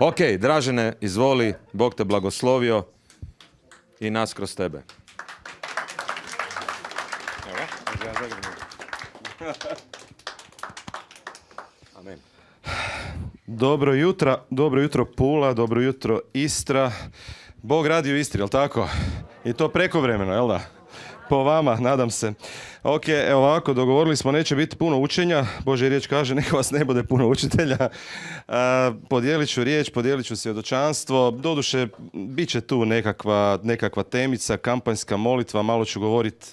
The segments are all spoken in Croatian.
Ok, Dražene, izvoli, Bog te blagoslovio i nas kroz tebe. Amen. Dobro jutro, dobro jutro Pula, dobro jutro Istra. Bog radi u Istri, jel tako? I to prekovremeno, jel da? Po vama, nadam se. Ok, evo ovako, dogovorili smo, neće biti puno učenja. Bože, riječ kaže, neka vas ne bude puno učitelja. podijelit ću riječ, podijelit ću svjedočanstvo. Doduše, bit će tu nekakva, temica, kampanjska molitva. Malo ću govoriti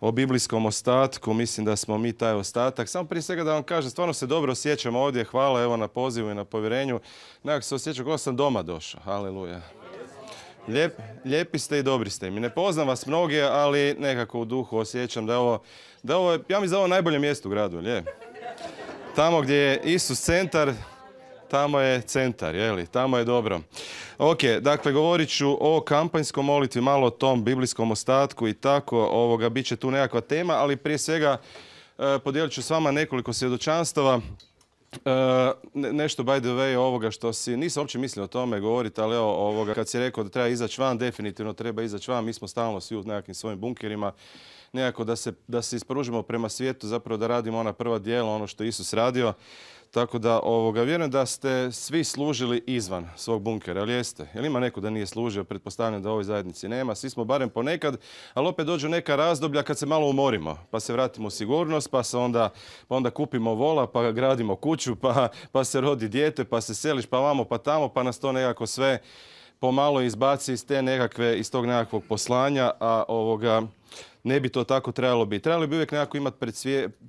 o biblijskom ostatku. Mislim da smo mi taj ostatak. Samo prije svega da vam kažem, stvarno se dobro osjećam ovdje. Hvala evo na pozivu i na povjerenju. Nekako se osjećam kao sam doma došao. Haleluja lijepi ste i dobri ste mi. Ne poznam vas mnoge, ali nekako u duhu osjećam da je ovo, da ovo, ja mislim da je ovo najbolje mjesto u gradu, Tamo gdje je Isus centar, tamo je centar, je Tamo je dobro. Ok, dakle, govorit ću o kampanjskom molitvi, malo o tom biblijskom ostatku i tako, ovoga, bit će tu nekakva tema, ali prije svega e, podijelit ću s vama nekoliko svjedočanstava E, nešto by the way ovoga što si, nisam uopće mislio o tome govoriti, ali evo, ovoga, kad si rekao da treba izaći van, definitivno treba izaći van, mi smo stalno svi u nekakvim svojim bunkerima, nekako da se, da ispružimo prema svijetu, zapravo da radimo ona prva dijela, ono što je Isus radio. Tako da ovoga, vjerujem da ste svi služili izvan svog bunkera, ali jeste? Jel ima neko da nije služio? Pretpostavljam da u ovoj zajednici nema. Svi smo barem ponekad, ali opet dođu neka razdoblja kad se malo umorimo. Pa se vratimo u sigurnost, pa se onda, pa onda kupimo vola, pa gradimo kuću, pa, pa se rodi dijete, pa se seliš, pa vamo, pa tamo, pa nas to nekako sve pomalo izbaci iz te nekakve, iz tog nekakvog poslanja, a ovoga ne bi to tako trebalo biti. Trebali bi uvijek nekako imati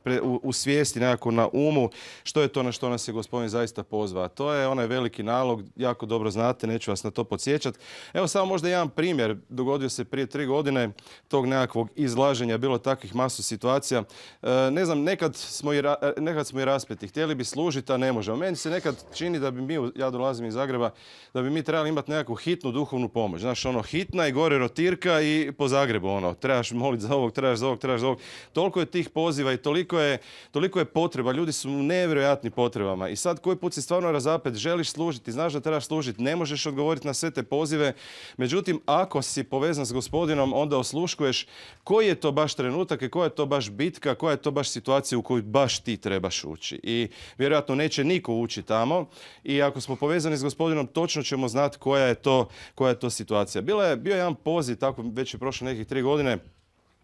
pred u, svijesti, nekako na umu što je to na što nas je gospodin zaista pozva. To je onaj veliki nalog, jako dobro znate, neću vas na to podsjećati. Evo samo možda jedan primjer. Dogodio se prije tri godine tog nekakvog izlaženja, bilo takvih masu situacija. E, ne znam, nekad smo, i e, i raspeti. Htjeli bi služiti, a ne možemo. Meni se nekad čini da bi mi, ja dolazim iz Zagreba, da bi mi trebali imati nekakvu hitnu duhovnu pomoć. Znaš, ono, hitna i gore rotirka i po Zagrebu, ono, trebaš moliti za ovog, trebaš za ovog, trebaš za ovog. Toliko je tih poziva i toliko je, toliko je potreba. Ljudi su u nevjerojatnim potrebama. I sad koji put si stvarno razapet, želiš služiti, znaš da trebaš služiti, ne možeš odgovoriti na sve te pozive. Međutim, ako si povezan s gospodinom, onda osluškuješ koji je to baš trenutak i koja je to baš bitka, koja je to baš situacija u koju baš ti trebaš ući. I vjerojatno neće niko ući tamo. I ako smo povezani s gospodinom, točno ćemo znati koja je to, koja je to situacija. Bila je, bio je jedan poziv, tako već je prošlo nekih tri godine,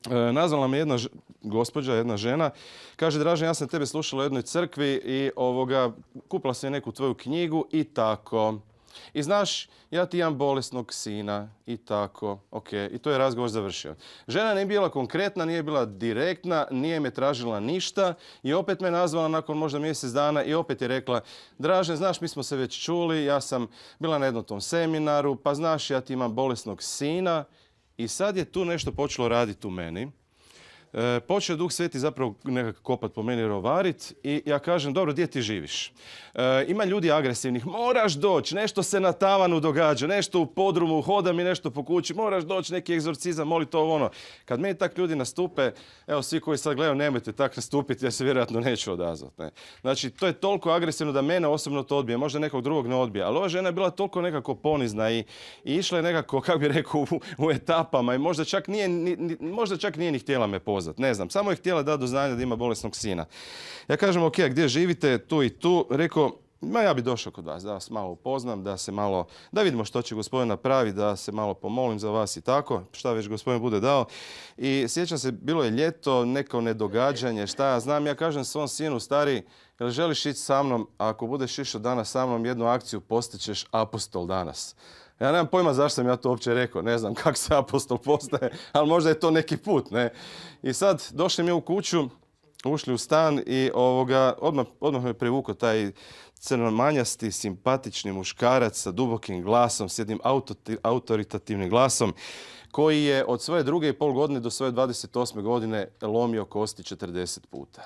E, nazvala me jedna gospođa, jedna žena. Kaže, Dražen, ja sam tebe slušala u jednoj crkvi i kupila sam neku tvoju knjigu i tako. I znaš, ja ti imam bolesnog sina i tako. Ok, i to je razgovor završio. Žena nije bila konkretna, nije bila direktna, nije me tražila ništa i opet me nazvala nakon možda mjesec dana i opet je rekla Dražen, znaš, mi smo se već čuli, ja sam bila na jednom tom seminaru, pa znaš, ja ti imam bolesnog sina i sad je tu nešto počelo raditi u meni E, počeo Duh Sveti zapravo nekako kopat po meni rovarit i ja kažem, dobro, gdje ti živiš? E, ima ljudi agresivnih, moraš doći, nešto se na tavanu događa, nešto u podrumu, hoda mi nešto po kući, moraš doći, neki egzorcizam, moli to ono. Kad meni tak ljudi nastupe, evo svi koji sad gledaju, nemojte tak nastupiti, ja se vjerojatno neću odazvat. Znači, to je toliko agresivno da mene osobno to odbije, možda nekog drugog ne odbije, ali ova žena je bila toliko nekako ponizna i, išla je nekako, kako bi rekao, u, etapama i možda čak nije, ni, možda čak nije ni htjela me pozvat, ne znam, samo je htjela da do znanja da ima bolesnog sina. Ja kažem, ok, gdje živite, tu i tu, rekao, Ma ja bi došao kod vas, da vas malo upoznam, da se malo, da vidimo što će gospodin napraviti, da se malo pomolim za vas i tako, šta već gospodin bude dao. I sjećam se, bilo je ljeto, neko nedogađanje, šta ja znam, ja kažem svom sinu, stari, jel želiš ići sa mnom, ako budeš išao danas sa mnom jednu akciju, postićeš apostol danas. Ja nemam pojma zašto sam ja to uopće rekao, ne znam kako se apostol postaje, ali možda je to neki put, ne. I sad došli mi u kuću, ušli u stan i ovoga, odmah, odmah me privukao taj crnomanjasti, simpatični muškarac sa dubokim glasom, s jednim autoritativnim glasom, koji je od svoje druge i pol godine do svoje 28. godine lomio kosti 40 puta.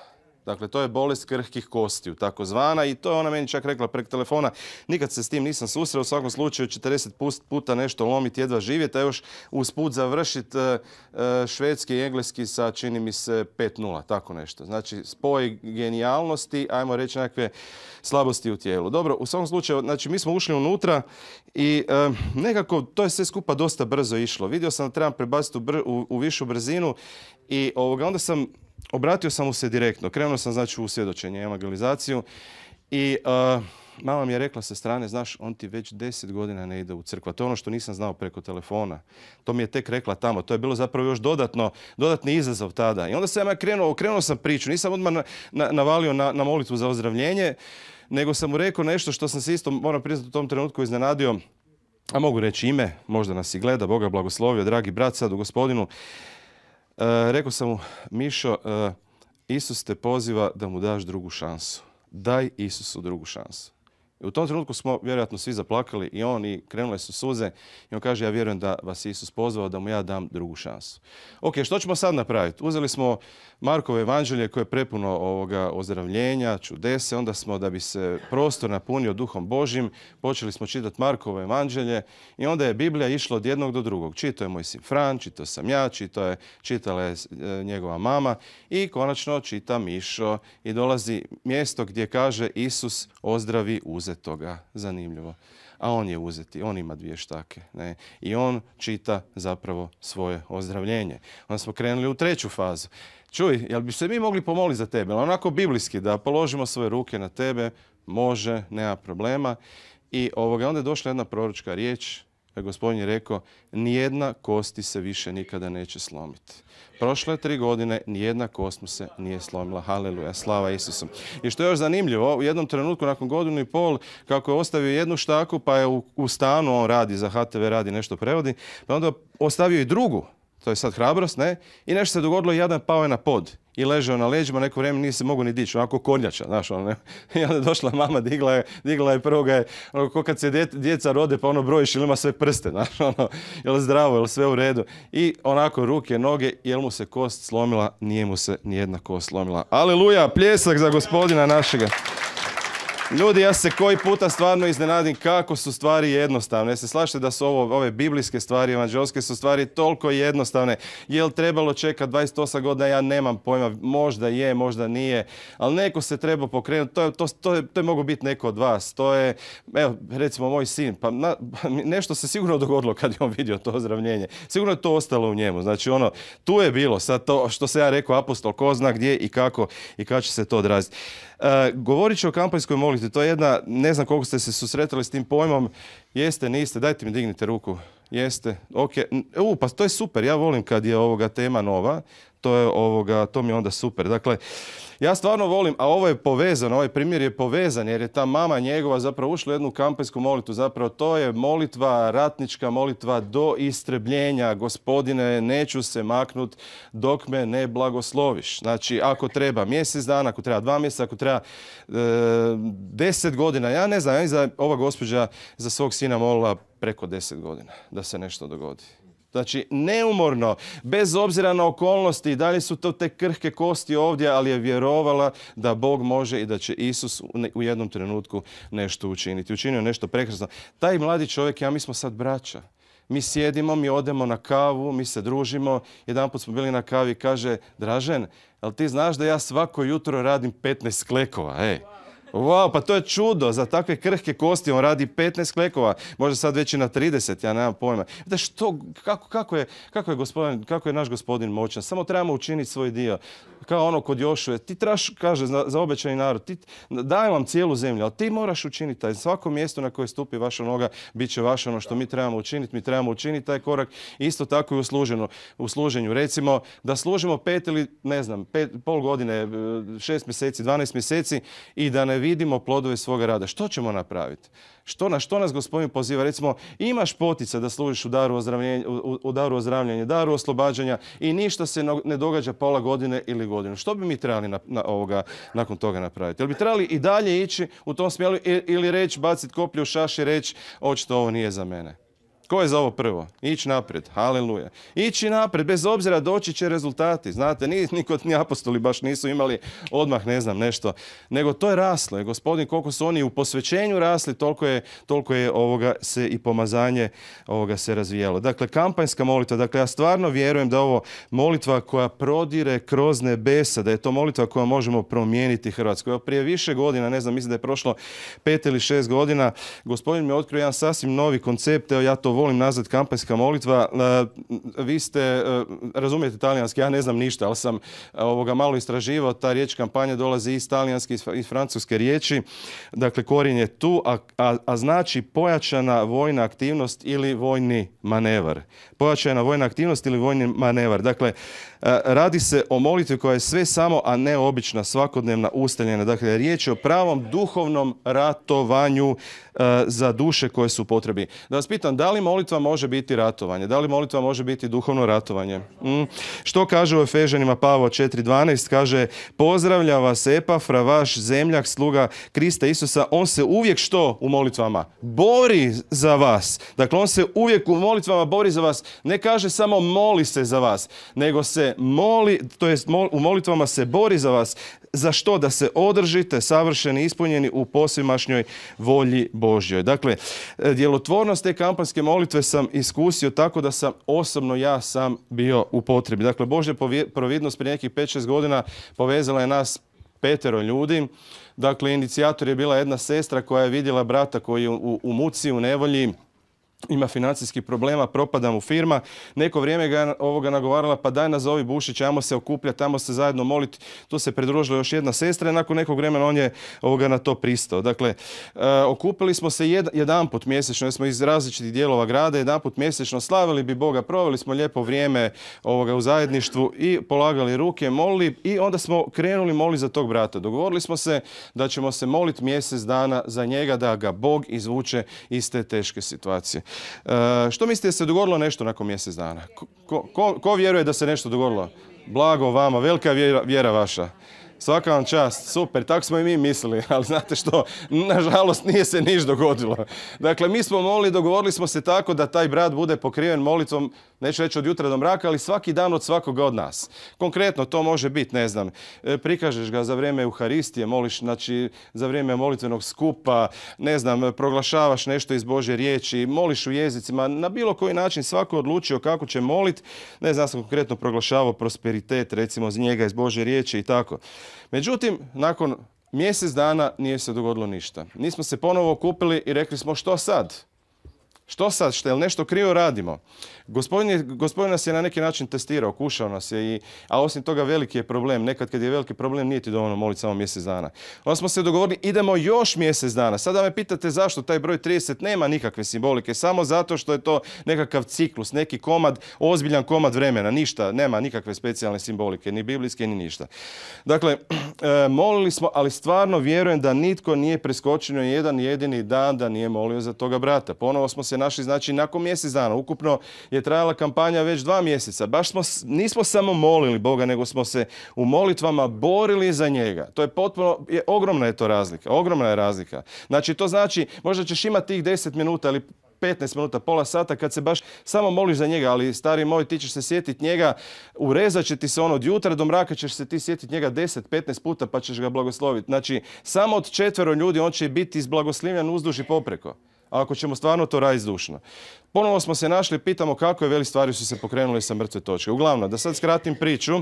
Dakle, to je bolest krhkih kostiju, zvana i to je ona meni čak rekla prek telefona. Nikad se s tim nisam susreo, u svakom slučaju 40 puta nešto lomiti, jedva živjeti, a još usput završiti e, e, švedski i engleski sa, čini mi se, 5-0, tako nešto. Znači, spoj genijalnosti, ajmo reći nekakve slabosti u tijelu. Dobro, u svakom slučaju, znači, mi smo ušli unutra i e, nekako to je sve skupa dosta brzo išlo. Vidio sam da trebam prebaciti u, višu brzinu i onda sam obratio sam mu se direktno. Krenuo sam znači u svjedočenje, evangelizaciju i eh, mama mi je rekla sa strane, znaš, on ti već deset godina ne ide u crkva. To je ono što nisam znao preko telefona. To mi je tek rekla tamo. To je bilo zapravo još dodatno, dodatni izazov tada. I onda sam ja krenuo, okrenuo sam priču. Nisam odmah na, navalio na, na molitvu za ozdravljenje, nego sam mu rekao nešto što sam se isto, moram priznati, u tom trenutku iznenadio. A mogu reći ime, možda nas i gleda, Boga blagoslovio, dragi brat sad u gospodinu. E, rekao sam mu, Mišo, e, Isus te poziva da mu daš drugu šansu. Daj Isusu drugu šansu u tom trenutku smo vjerojatno svi zaplakali i on i krenule su suze i on kaže ja vjerujem da vas Isus pozvao da mu ja dam drugu šansu. Ok, što ćemo sad napraviti? Uzeli smo Markovo evanđelje koje je prepuno ovoga ozdravljenja, čudese, onda smo da bi se prostor napunio duhom Božim, počeli smo čitati Markovo evanđelje i onda je Biblija išla od jednog do drugog. Čito je moj sin Fran, čitao sam ja, čito je, čitala je e, njegova mama i konačno čita Mišo i dolazi mjesto gdje kaže Isus ozdravi uze toga zanimljivo. A on je uzeti, on ima dvije štake. Ne? I on čita zapravo svoje ozdravljenje. Onda smo krenuli u treću fazu. Čuj, jel bi se mi mogli pomoliti za tebe? Onako biblijski, da položimo svoje ruke na tebe, može, nema problema. I ovoga, onda je došla jedna proročka riječ gospodin je rekao, nijedna kosti se više nikada neće slomiti. Prošle tri godine nijedna kost mu se nije slomila. Haleluja, slava Isusom. I što je još zanimljivo, u jednom trenutku nakon godinu i pol, kako je ostavio jednu štaku, pa je u, stanu, on radi za HTV, radi nešto prevodi, pa onda ostavio i drugu, to je sad hrabrost, ne? I nešto se dogodilo jedan pao je na pod i ležao na leđima, neko vrijeme nije se mogao ni dići, onako kornjača, znaš, ono, I onda je došla mama, digla je, digla je prvo ga je, ono, ko kad se djeca rode, pa ono brojiš ili ima sve prste, znaš, ono, jel zdravo, jel sve u redu. I onako ruke, noge, jel mu se kost slomila, nije mu se nijedna kost slomila. Aleluja, pljesak za gospodina našega. Ljudi, ja se koji puta stvarno iznenadim kako su stvari jednostavne. se slažete da su ovo, ove biblijske stvari, evanđelske su stvari toliko jednostavne. Jel trebalo čekati 28 godina? Ja nemam pojma. Možda je, možda nije. Ali neko se treba pokrenuti. To je, to, to je, to je mogu biti neko od vas. To je, evo, recimo moj sin. Pa nešto se sigurno dogodilo kad je on vidio to ozdravljenje. Sigurno je to ostalo u njemu. Znači ono, tu je bilo sad to što se ja rekao apostol, ko zna gdje i kako i kada će se to odraziti. E, govorit ću o kampanjskoj molitvi, to je jedna, ne znam koliko ste se susretali s tim pojmom, jeste, niste, dajte mi dignite ruku. Jeste, ok. U, pa to je super, ja volim kad je ovoga tema nova, to je to mi je onda super. Dakle, ja stvarno volim, a ovo je povezano, ovaj primjer je povezan jer je ta mama njegova zapravo ušla u jednu kampensku molitvu. Zapravo to je molitva, ratnička molitva do istrebljenja. Gospodine, neću se maknut dok me ne blagosloviš. Znači, ako treba mjesec dana, ako treba dva mjeseca, ako treba e, deset godina, ja ne znam, ja ova gospođa za svog sina molila preko deset godina da se nešto dogodi. Znači, neumorno, bez obzira na okolnosti, i li su to te krhke kosti ovdje, ali je vjerovala da Bog može i da će Isus u jednom trenutku nešto učiniti. Učinio nešto prekrasno. Taj mladi čovjek, ja mi smo sad braća. Mi sjedimo, mi odemo na kavu, mi se družimo. Jedan put smo bili na kavi i kaže, Dražen, ali ti znaš da ja svako jutro radim 15 klekova, ej. Wow, pa to je čudo. Za takve krhke kosti on radi 15 klekova. Možda sad već i na 30, ja nemam pojma. Da što, kako, kako, je, kako, je gospodin, kako je naš gospodin moćan? Samo trebamo učiniti svoj dio kao ono kod Jošuje. Ti traš, kaže za, obećani narod, ti, vam cijelu zemlju, ali ti moraš učiniti taj. Svako mjesto na koje stupi vaša noga bit će vaše ono što mi trebamo učiniti. Mi trebamo učiniti taj korak. Isto tako i u, u služenju. Recimo da služimo pet ili ne znam, pol godine, e, šest mjeseci, dvanaest mjeseci i da ne vidimo plodove svoga rada. Što ćemo napraviti? Što, na što nas gospodin poziva? Recimo, imaš potica da služiš u daru u, daru, daru oslobađanja i ništa se ne događa pola godine ili godinu. Što bi mi trebali na, nakon toga napraviti? Jel bi trebali i dalje ići u tom smjeru ili reći, baciti koplju u šaši i reći, očito ovo nije za mene? Ko je za ovo prvo? Ići naprijed, haleluja. Ići naprijed, bez obzira doći će rezultati. Znate, ni, ni apostoli baš nisu imali odmah ne znam nešto. Nego to je raslo. gospodin, koliko su oni u posvećenju rasli, toliko je, je ovoga se i pomazanje ovoga se razvijalo. Dakle, kampanjska molitva. Dakle, ja stvarno vjerujem da ovo molitva koja prodire kroz nebesa, da je to molitva koja možemo promijeniti Hrvatsku. Evo, prije više godina, ne znam, mislim da je prošlo pet ili šest godina, gospodin mi je otkrio jedan sasvim novi koncept, evo ja to volim nazvati kampanjska molitva. E, vi ste, e, razumijete talijanski, ja ne znam ništa, ali sam e, ovoga malo istraživao. Ta riječ kampanja dolazi iz talijanske, iz francuske riječi. Dakle, korijen je tu, a, a, a znači pojačana vojna aktivnost ili vojni manevar. Pojačana vojna aktivnost ili vojni manevar. Dakle, radi se o molitvi koja je sve samo, a ne obična, svakodnevna, ustaljena. Dakle, riječ je o pravom duhovnom ratovanju E, za duše koje su potrebi. Da vas pitam, da li molitva može biti ratovanje? Da li molitva može biti duhovno ratovanje? Mm. Što kaže u Efežanima Pavo 4.12? Kaže, pozdravlja vas Epafra, vaš zemljak, sluga Krista Isusa. On se uvijek što u molitvama? Bori za vas. Dakle, on se uvijek u molitvama bori za vas. Ne kaže samo moli se za vas, nego se moli, to jest u molitvama se bori za vas za što da se održite savršeni, ispunjeni u posvimašnjoj volji Božjoj. Dakle, e, djelotvornost te kampanske molitve sam iskusio tako da sam osobno ja sam bio u potrebi. Dakle, Božja providnost prije nekih 5-6 godina povezala je nas petero ljudi. Dakle, inicijator je bila jedna sestra koja je vidjela brata koji je u muci, u nevolji, ima financijskih problema, propada mu firma. Neko vrijeme ga je ovoga nagovarala, pa daj nazovi Bušić, ajmo se okupljati, tamo se zajedno moliti. Tu se pridružila još jedna sestra i nakon nekog vremena on je ovoga na to pristao. Dakle, eh, okupili smo se jedan jedanput mjesečno, jer smo iz različitih dijelova grada, jedanput mjesečno slavili bi Boga, proveli smo lijepo vrijeme ovoga u zajedništvu i polagali ruke, molili i onda smo krenuli moliti za tog brata. Dogovorili smo se da ćemo se moliti mjesec dana za njega da ga Bog izvuče iz te teške situacije. E, što mislite, se dogodilo nešto nakon mjesec dana? Ko, ko, vjeruje da se nešto dogodilo? Blago vama, velika vjera, vjera vaša. Svaka vam čast, super, tako smo i mi mislili, ali znate što, nažalost nije se niš dogodilo. Dakle, mi smo molili, dogovorili smo se tako da taj brat bude pokriven molitvom, neću reći od jutra do mraka, ali svaki dan od svakoga od nas. Konkretno, to može biti, ne znam, e, prikažeš ga za vrijeme Euharistije, moliš, znači, za vrijeme molitvenog skupa, ne znam, proglašavaš nešto iz Bože riječi, moliš u jezicima, na bilo koji način svako odlučio kako će molit, ne znam, sam konkretno proglašavao prosperitet, recimo, iz njega iz Bože riječi i tako. Međutim, nakon mjesec dana nije se dogodilo ništa. Nismo se ponovo okupili i rekli smo što sad? Što sad, što je nešto krivo radimo? Gospodin, nas je na neki način testirao, kušao nas je, i, a osim toga veliki je problem. Nekad kad je veliki problem nije ti dovoljno moliti samo mjesec dana. Onda smo se dogovorili idemo još mjesec dana. Sada me pitate zašto taj broj 30 nema nikakve simbolike, samo zato što je to nekakav ciklus, neki komad, ozbiljan komad vremena, ništa, nema nikakve specijalne simbolike, ni biblijske, ni ništa. Dakle, eh, molili smo, ali stvarno vjerujem da nitko nije preskočio jedan jedini dan da nije molio za toga brata. Ponovo smo se se našli znači nakon mjesec dana. Ukupno je trajala kampanja već dva mjeseca. Baš smo, nismo samo molili Boga, nego smo se u molitvama borili za njega. To je potpuno, je, ogromna je to razlika. Ogromna je razlika. Znači to znači, možda ćeš imati tih 10 minuta ili 15 minuta, pola sata kad se baš samo moliš za njega, ali stari moj ti ćeš se sjetiti njega, urezat će ti se on od jutra do mraka ćeš se ti sjetiti njega 10-15 puta pa ćeš ga blagosloviti. Znači samo od četvero ljudi on će biti izblagoslivljen uzduž i popreko ako ćemo stvarno to raditi zdušno. Ponovo smo se našli, pitamo kako je, veli stvari su se pokrenule sa mrtve točke. Uglavnom, da sad skratim priču,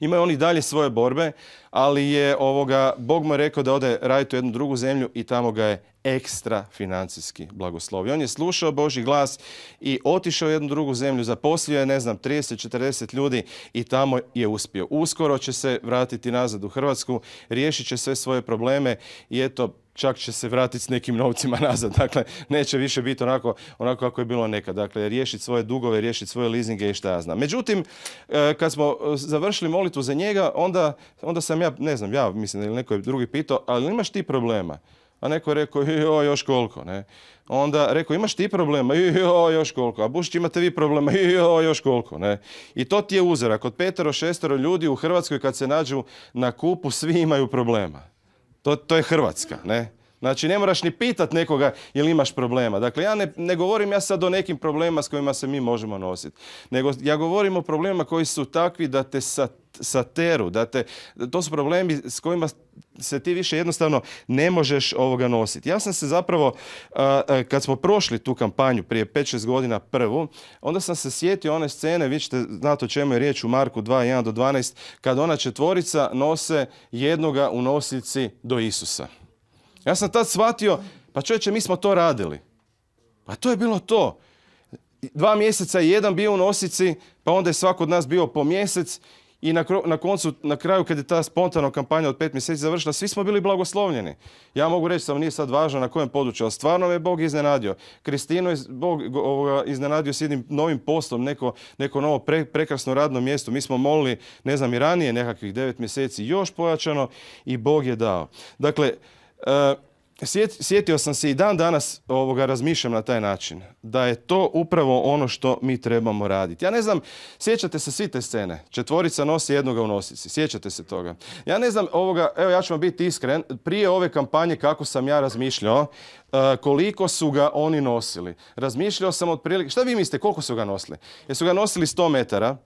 Imaju oni dalje svoje borbe, ali je ovoga, Bog mu je rekao da ode raditi u jednu drugu zemlju i tamo ga je ekstra financijski blagoslovio. On je slušao Boži glas i otišao u jednu drugu zemlju, zaposlio je, ne znam, 30-40 ljudi i tamo je uspio. Uskoro će se vratiti nazad u Hrvatsku, riješit će sve svoje probleme i eto, čak će se vratiti s nekim novcima nazad. Dakle, neće više biti onako, onako kako je bilo nekad. Dakle, riješiti svoje dugove, riješiti svoje leasinge i šta ja znam. Međutim, e, kad smo e, završili molitvu za njega, onda, onda sam ja, ne znam, ja mislim ili neko drugi pitao, ali imaš ti problema? A neko je rekao, jo, još koliko, ne? Onda rekao, imaš ti problema, jo, još koliko. A Bušić, imate vi problema, jo, još koliko, ne? I to ti je uzorak. Od petero, šestero ljudi u Hrvatskoj kad se nađu na kupu, svi imaju problema. To, je Hrvatska, ne? Znači ne moraš ni pitat nekoga ili imaš problema. Dakle ja ne, govorim ja sad o nekim problema s kojima se mi možemo nositi. Nego ja govorim o problemima koji su takvi da te sateru, da te, to su problemi s kojima se ti više jednostavno ne možeš ovoga nositi. Ja sam se zapravo, kad smo prošli tu kampanju prije 5-6 godina prvu, onda sam se sjetio one scene, vi ćete znati o čemu je riječ u Marku 2.1 do 12, kad ona četvorica nose jednoga u nosici do Isusa. Ja sam tad shvatio, pa čovječe, mi smo to radili. Pa to je bilo to. Dva mjeseca je jedan bio u nosici, pa onda je svako od nas bio po mjesec i na, koncu, na kraju kad je ta spontana kampanja od pet mjeseci završila, svi smo bili blagoslovljeni. Ja mogu reći sam nije sad važno na kojem području, ali stvarno me Bog iznenadio. Kristinu je Bog iznenadio s jednim novim poslom, neko, novo prekrasno radno mjesto. Mi smo molili, ne znam, i ranije nekakvih devet mjeseci još pojačano i Bog je dao. Dakle, E, sjetio sam se i dan danas ovoga razmišljam na taj način. Da je to upravo ono što mi trebamo raditi. Ja ne znam, sjećate se svi te scene. Četvorica nosi jednoga u nosici. Sjećate se toga. Ja ne znam, evo ja ću vam biti iskren, prije ove kampanje kako sam ja razmišljao, e, koliko su ga oni nosili. Razmišljao sam otprilike, šta vi mislite, koliko su ga nosili? Jesu ga nosili 100 metara?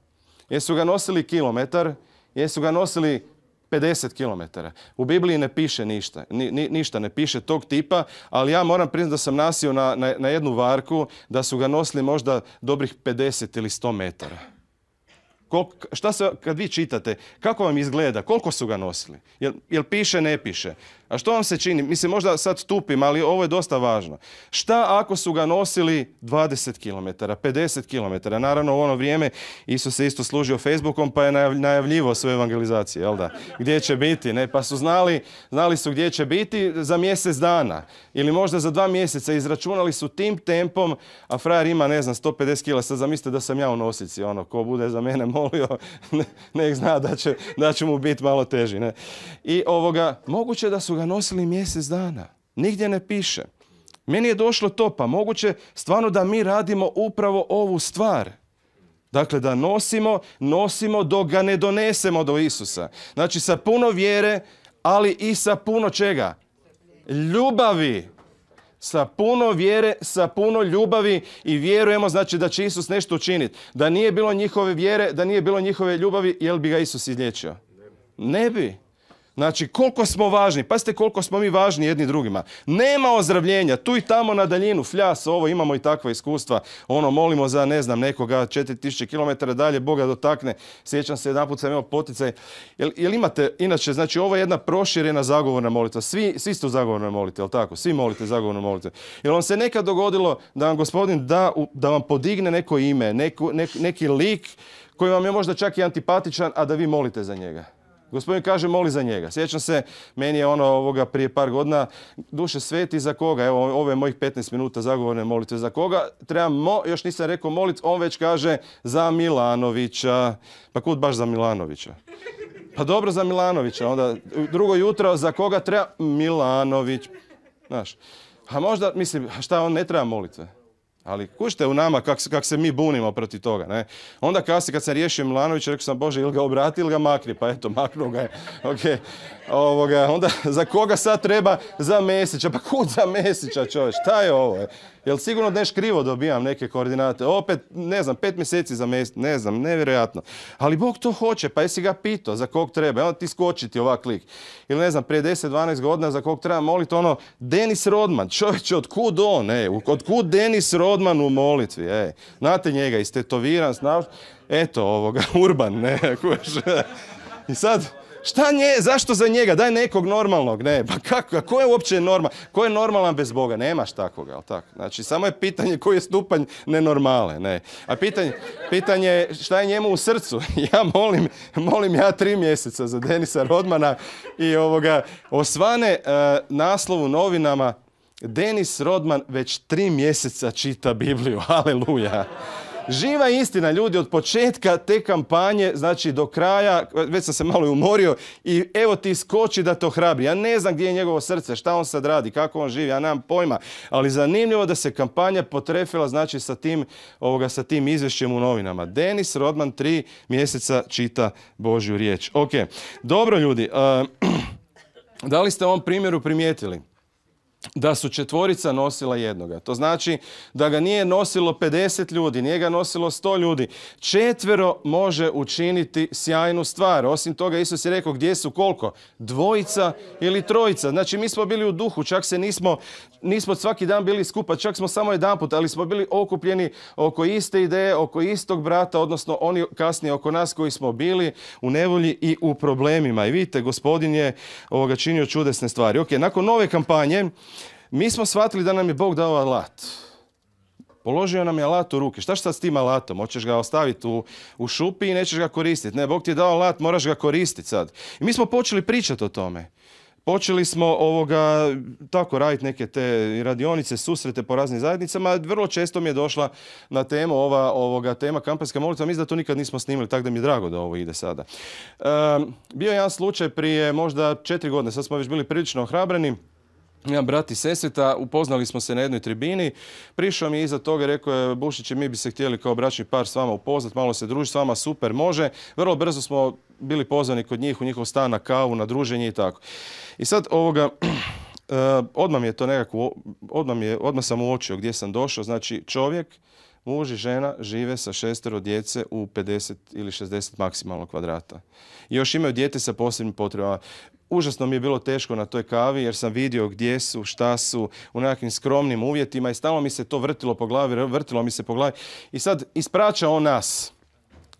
Jesu ga nosili kilometar? Jesu ga nosili 50 km. U Bibliji ne piše ništa, ništa ne piše tog tipa, ali ja moram priznati da sam nasio na, jednu varku da su ga nosili možda dobrih 50 ili 100 metara. šta se, kad vi čitate, kako vam izgleda, koliko su ga nosili? Jel, jel piše, ne piše? A što vam se čini? Mislim, možda sad tupim, ali ovo je dosta važno. Šta ako su ga nosili 20 km, 50 km? Naravno, u ono vrijeme Isus se isto služio Facebookom, pa je najavljivo sve evangelizacije, jel da? Gdje će biti, ne? Pa su znali, znali su gdje će biti za mjesec dana ili možda za dva mjeseca. Izračunali su tim tempom, a frajer ima, ne znam, 150 kg. Sad zamislite da sam ja u nosici, ono, ko bude za mene molio, nek zna da će, da će mu biti malo teži, ne? I ovoga, moguće da su ga nosili mjesec dana. Nigdje ne piše. Meni je došlo to, pa moguće stvarno da mi radimo upravo ovu stvar. Dakle, da nosimo, nosimo dok ga ne donesemo do Isusa. Znači, sa puno vjere, ali i sa puno čega? Ljubavi. Sa puno vjere, sa puno ljubavi i vjerujemo znači da će Isus nešto učiniti. Da nije bilo njihove vjere, da nije bilo njihove ljubavi, jel bi ga Isus izliječio? Ne bi. Znači, koliko smo važni, pazite koliko smo mi važni jedni drugima. Nema ozdravljenja, tu i tamo na daljinu, fljas, ovo imamo i takva iskustva. Ono, molimo za, ne znam, nekoga 4000 km dalje, Boga dotakne. Sjećam se, jedan put sam imao poticaj. Jel, imate, inače, znači, ovo je jedna proširena zagovorna molitva. Svi, svi ste u zagovornoj molitvi, jel tako? Svi molite zagovornu molitvu. Jel vam se nekad dogodilo da vam gospodin da, da vam podigne neko ime, neki lik koji vam je možda čak i antipatičan, a da vi molite za njega? Gospodin kaže moli za njega. Sjećam se, meni je ono ovoga prije par godina, duše sveti za koga, evo ove mojih 15 minuta zagovorne molitve za koga, treba, još nisam rekao molit, on već kaže za Milanovića. Pa kud baš za Milanovića? Pa dobro za Milanovića, onda drugo jutro za koga treba Milanović. Znaš, a možda, mislim, šta on ne treba molitve? Ali kušte u nama kak se mi bunimo protiv toga. Ne? Onda kasnije kad sam riješio Milanovića, rekao sam Bože ili ga obrati ili ga makni. Pa eto, maknu ga je. Ovoga, onda za koga sad treba? Za Mesića. Pa kud za Mesića čovječ? Šta je ovo? E? Jel' sigurno neš krivo dobijam neke koordinate. Opet, ne znam, pet mjeseci za mjesec, ne znam, nevjerojatno. Ali Bog to hoće, pa jesi ga pitao za kog treba. Onda ti skočiti ovak klik. Ili ne znam, prije 10-12 godina za kog treba moliti ono, Denis Rodman, čovječe, otkud on, e, od otkud Denis Rodman u molitvi, ej. Znate njega, istetoviran, znaš Eto ovoga, urban, ne, kuš. I sad, Šta nje, zašto za njega? Daj nekog normalnog. Ne, pa kako, ko je uopće normalan? Ko je normalan bez Boga? Nemaš takvoga, jel tako? Znači, samo je pitanje koji je stupanj nenormale, ne. A pitanje, pitanje je šta je njemu u srcu. Ja molim, molim ja tri mjeseca za Denisa Rodmana i ovoga, osvane naslovu e, naslov u novinama Denis Rodman već tri mjeseca čita Bibliju. aleluja. Živa istina, ljudi, od početka te kampanje, znači do kraja, već sam se malo i umorio i evo ti skoči da to hrabri. Ja ne znam gdje je njegovo srce, šta on sad radi, kako on živi, ja nemam pojma. Ali zanimljivo da se kampanja potrefila znači sa tim, ovoga, sa tim izvješćem u novinama. Denis Rodman tri mjeseca čita Božju riječ. Ok, dobro ljudi, da li ste u ovom primjeru primijetili? da su četvorica nosila jednoga. To znači da ga nije nosilo 50 ljudi, nije ga nosilo 100 ljudi. Četvero može učiniti sjajnu stvar. Osim toga Isus je rekao gdje su koliko? Dvojica ili trojica. Znači mi smo bili u duhu, čak se nismo, nismo svaki dan bili skupa, čak smo samo jedan put, ali smo bili okupljeni oko iste ideje, oko istog brata, odnosno oni kasnije oko nas koji smo bili u nevolji i u problemima. I vidite, gospodin je činio čudesne stvari. Ok, nakon nove kampanje, mi smo shvatili da nam je Bog dao alat. Položio nam je alat u ruke. Šta šta s tim alatom? Hoćeš ga ostaviti u, u šupi i nećeš ga koristiti. Ne, Bog ti je dao alat, moraš ga koristiti sad. I mi smo počeli pričati o tome. Počeli smo ovoga, tako raditi neke te radionice, susrete po raznim zajednicama. Vrlo često mi je došla na temu ova ovoga, tema kampanjska molitva. Mislim da to nikad nismo snimili, tako da mi je drago da ovo ide sada. Ehm, bio je jedan slučaj prije možda četiri godine, sad smo već bili prilično ohrabreni brat brati Sesveta, upoznali smo se na jednoj tribini, prišao mi je iza toga i rekao je Bušiće, mi bi se htjeli kao bračni par s vama upoznat, malo se družiti s vama, super, može. Vrlo brzo smo bili pozvani kod njih u njihov stan na kavu, na druženje i tako. I sad ovoga, eh, odmah mi je to nekako, odmah, sam uočio gdje sam došao, znači čovjek, muž i žena žive sa šestero djece u 50 ili 60 maksimalno kvadrata. I još imaju dijete sa posebnim potrebama. Užasno mi je bilo teško na toj kavi jer sam vidio gdje su, šta su, u nekakvim skromnim uvjetima i stalno mi se to vrtilo po glavi, vrtilo mi se po glavi. I sad ispraća on nas,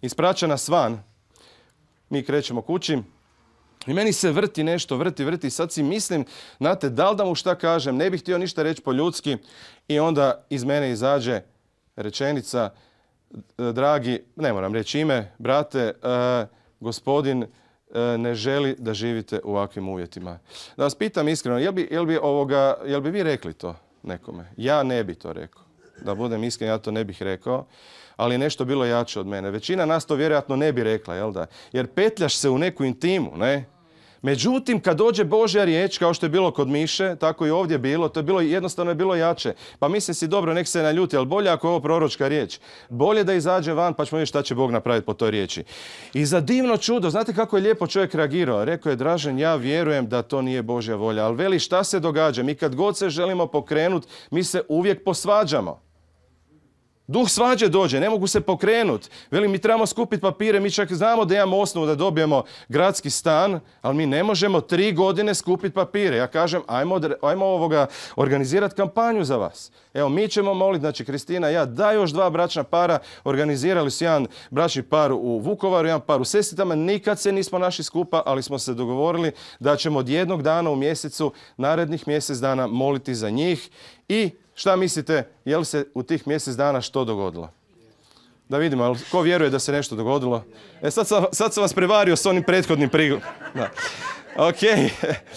ispraća nas van, mi krećemo kući, i meni se vrti nešto, vrti, vrti. Sad si mislim, znate, da li da mu šta kažem, ne bih htio ništa reći po ljudski. I onda iz mene izađe rečenica, dragi, ne moram reći ime, brate, e, gospodin E, ne želi da živite u ovakvim uvjetima. Da vas pitam iskreno, jel bi, bi, ovoga, jel bi vi rekli to nekome? Ja ne bi to rekao. Da budem iskren, ja to ne bih rekao. Ali nešto bilo jače od mene. Većina nas to vjerojatno ne bi rekla, jel da? Jer petljaš se u neku intimu, ne? Međutim, kad dođe Božja riječ, kao što je bilo kod Miše, tako i ovdje bilo, to je bilo jednostavno je bilo jače. Pa mislim si, dobro, nek se naljuti, ali bolje ako je ovo proročka riječ. Bolje da izađe van, pa ćemo vidjeti šta će Bog napraviti po toj riječi. I za divno čudo, znate kako je lijepo čovjek reagirao? Rekao je, Dražen, ja vjerujem da to nije Božja volja, ali veli šta se događa? Mi kad god se želimo pokrenuti, mi se uvijek posvađamo. Duh svađe dođe, ne mogu se pokrenuti. Veli, mi trebamo skupiti papire, mi čak znamo da imamo osnovu da dobijemo gradski stan, ali mi ne možemo tri godine skupiti papire. Ja kažem, ajmo, ajmo ovoga organizirati kampanju za vas. Evo, mi ćemo moliti, znači Kristina ja, da još dva bračna para, organizirali su jedan bračni par u Vukovaru, jedan par u Sestitama, nikad se nismo našli skupa, ali smo se dogovorili da ćemo od jednog dana u mjesecu, narednih mjesec dana moliti za njih i Šta mislite, je li se u tih mjesec dana što dogodilo? Da vidimo, jel, ko vjeruje da se nešto dogodilo? E sad sam, sad vas prevario s onim prethodnim prigom. Ok,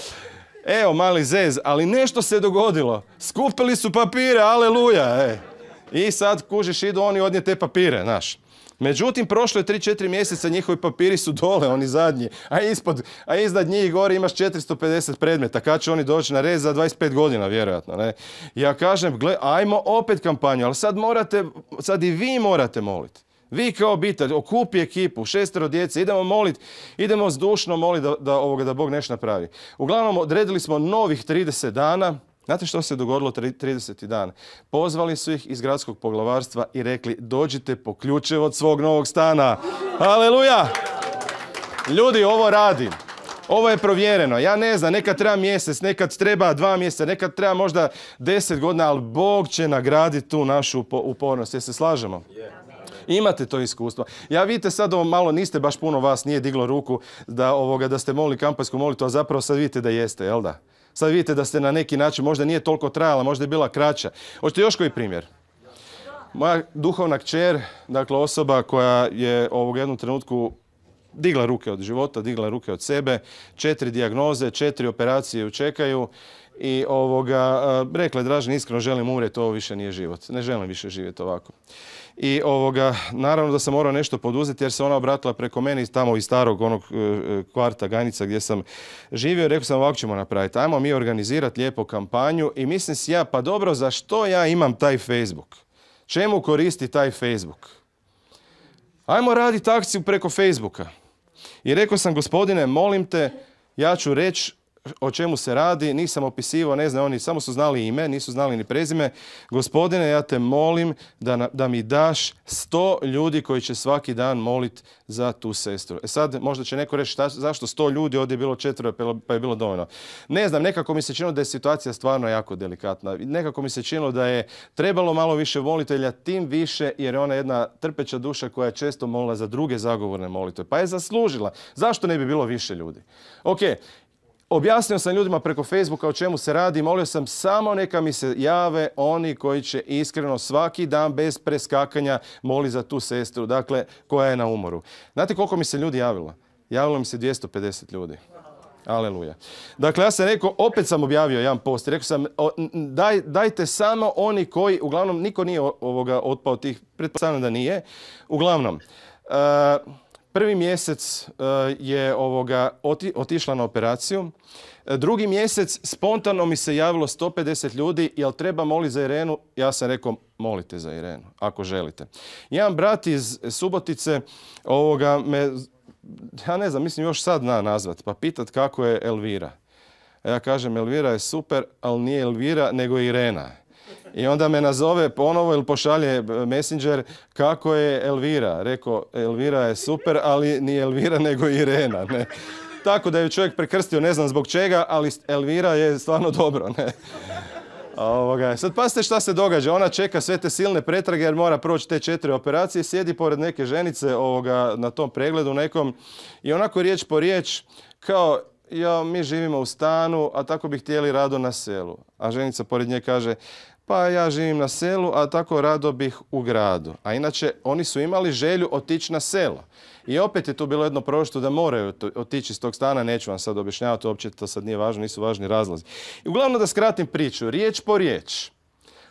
evo mali zez, ali nešto se dogodilo. Skupili su papire, aleluja. E. I sad kužiš, idu oni odnije te papire, znaš. Međutim, prošlo je 3-4 mjeseca, njihovi papiri su dole, oni zadnji. A ispod, a iznad njih gore imaš 450 predmeta. Kad će oni doći na red za 25 godina, vjerojatno. Ne? Ja kažem, ajmo opet kampanju, ali sad morate, sad i vi morate moliti. Vi kao obitelj, okupi ekipu, šestero djece, idemo molit, idemo zdušno molit da, da Bog nešto napravi. Uglavnom, odredili smo novih 30 dana, Znate što se dogodilo 30. dan? Pozvali su ih iz gradskog poglavarstva i rekli dođite po ključe od svog novog stana. Aleluja! Ljudi, ovo radi. Ovo je provjereno. Ja ne znam, nekad treba mjesec, nekad treba dva mjeseca, nekad treba možda deset godina, ali Bog će nagraditi tu našu upornost. Jeste se slažemo? Imate to iskustvo. Ja vidite sad ovo malo niste, baš puno vas nije diglo ruku da, ovoga, da ste molili kampanjsku molitvu, a zapravo sad vidite da jeste, jel da? Sad vidite da ste na neki način, možda nije toliko trajala, možda je bila kraća. Hoćete još koji primjer? Moja duhovna kćer, dakle osoba koja je u jednom trenutku digla ruke od života, digla ruke od sebe, četiri dijagnoze, četiri operacije ju čekaju i ovoga, rekla je Dražen, iskreno želim umreti, ovo više nije život. Ne želim više živjeti ovako. I ovoga, naravno da sam morao nešto poduzeti jer se ona obratila preko mene tamo iz starog onog e, kvarta gajnica gdje sam živio. Rekao sam ovako ćemo napraviti. Ajmo mi organizirati lijepo kampanju i mislim si ja pa dobro za što ja imam taj Facebook? Čemu koristi taj Facebook? Ajmo raditi akciju preko Facebooka. I rekao sam gospodine molim te ja ću reći o čemu se radi, nisam opisivao, ne znam, oni samo su znali ime, nisu znali ni prezime. Gospodine, ja te molim da, da mi daš sto ljudi koji će svaki dan molit za tu sestru. E sad, možda će neko reći zašto sto ljudi, ovdje je bilo četvrve pa, pa je bilo dovoljno. Ne znam, nekako mi se činilo da je situacija stvarno jako delikatna. Nekako mi se činilo da je trebalo malo više molitelja, tim više jer je ona jedna trpeća duša koja je često molila za druge zagovorne molitve. Pa je zaslužila. Zašto ne bi bilo više ljudi? Ok, Objasnio sam ljudima preko Facebooka o čemu se radi. Molio sam samo neka mi se jave oni koji će iskreno svaki dan bez preskakanja moli za tu sestru, dakle koja je na umoru. Znate koliko mi se ljudi javilo? Javilo mi se 250 ljudi. Aleluja. Dakle, ja sam rekao, opet sam objavio jedan post. Rekao sam, dajte samo oni koji, uglavnom, niko nije ovoga otpao tih, pretpostavljam da nije. Uglavnom, e, Prvi mjesec e, je ovoga otišla na operaciju. E, drugi mjesec spontano mi se javilo 150 ljudi, jel treba moliti za Irenu? Ja sam rekao molite za Irenu, ako želite. Jedan brat iz Subotice ovoga, me, ja ne znam, mislim još sad na nazvat, pa pitat kako je Elvira. Ja kažem Elvira je super, ali nije Elvira nego Irena. I onda me nazove ponovo ili pošalje e, messenger kako je Elvira. Rekao, Elvira je super, ali ni Elvira nego Irena. Tako da je čovjek prekrstio, ne znam zbog čega, ali Elvira je stvarno dobro. Ne? Sad pazite šta se događa, ona čeka sve te silne pretrage jer mora proći te četiri operacije, sjedi pored neke ženice ovoga, na tom pregledu nekom i onako riječ po riječ kao ja, mi živimo u stanu, a tako bi htjeli rado na selu. A ženica pored nje kaže, pa ja živim na selu, a tako rado bih u gradu. A inače, oni su imali želju otići na selo. I opet je tu bilo jedno prošto da moraju otići iz tog stana, neću vam sad objašnjavati, uopće to sad nije važno, nisu važni razlozi. I uglavnom da skratim priču, riječ po riječ.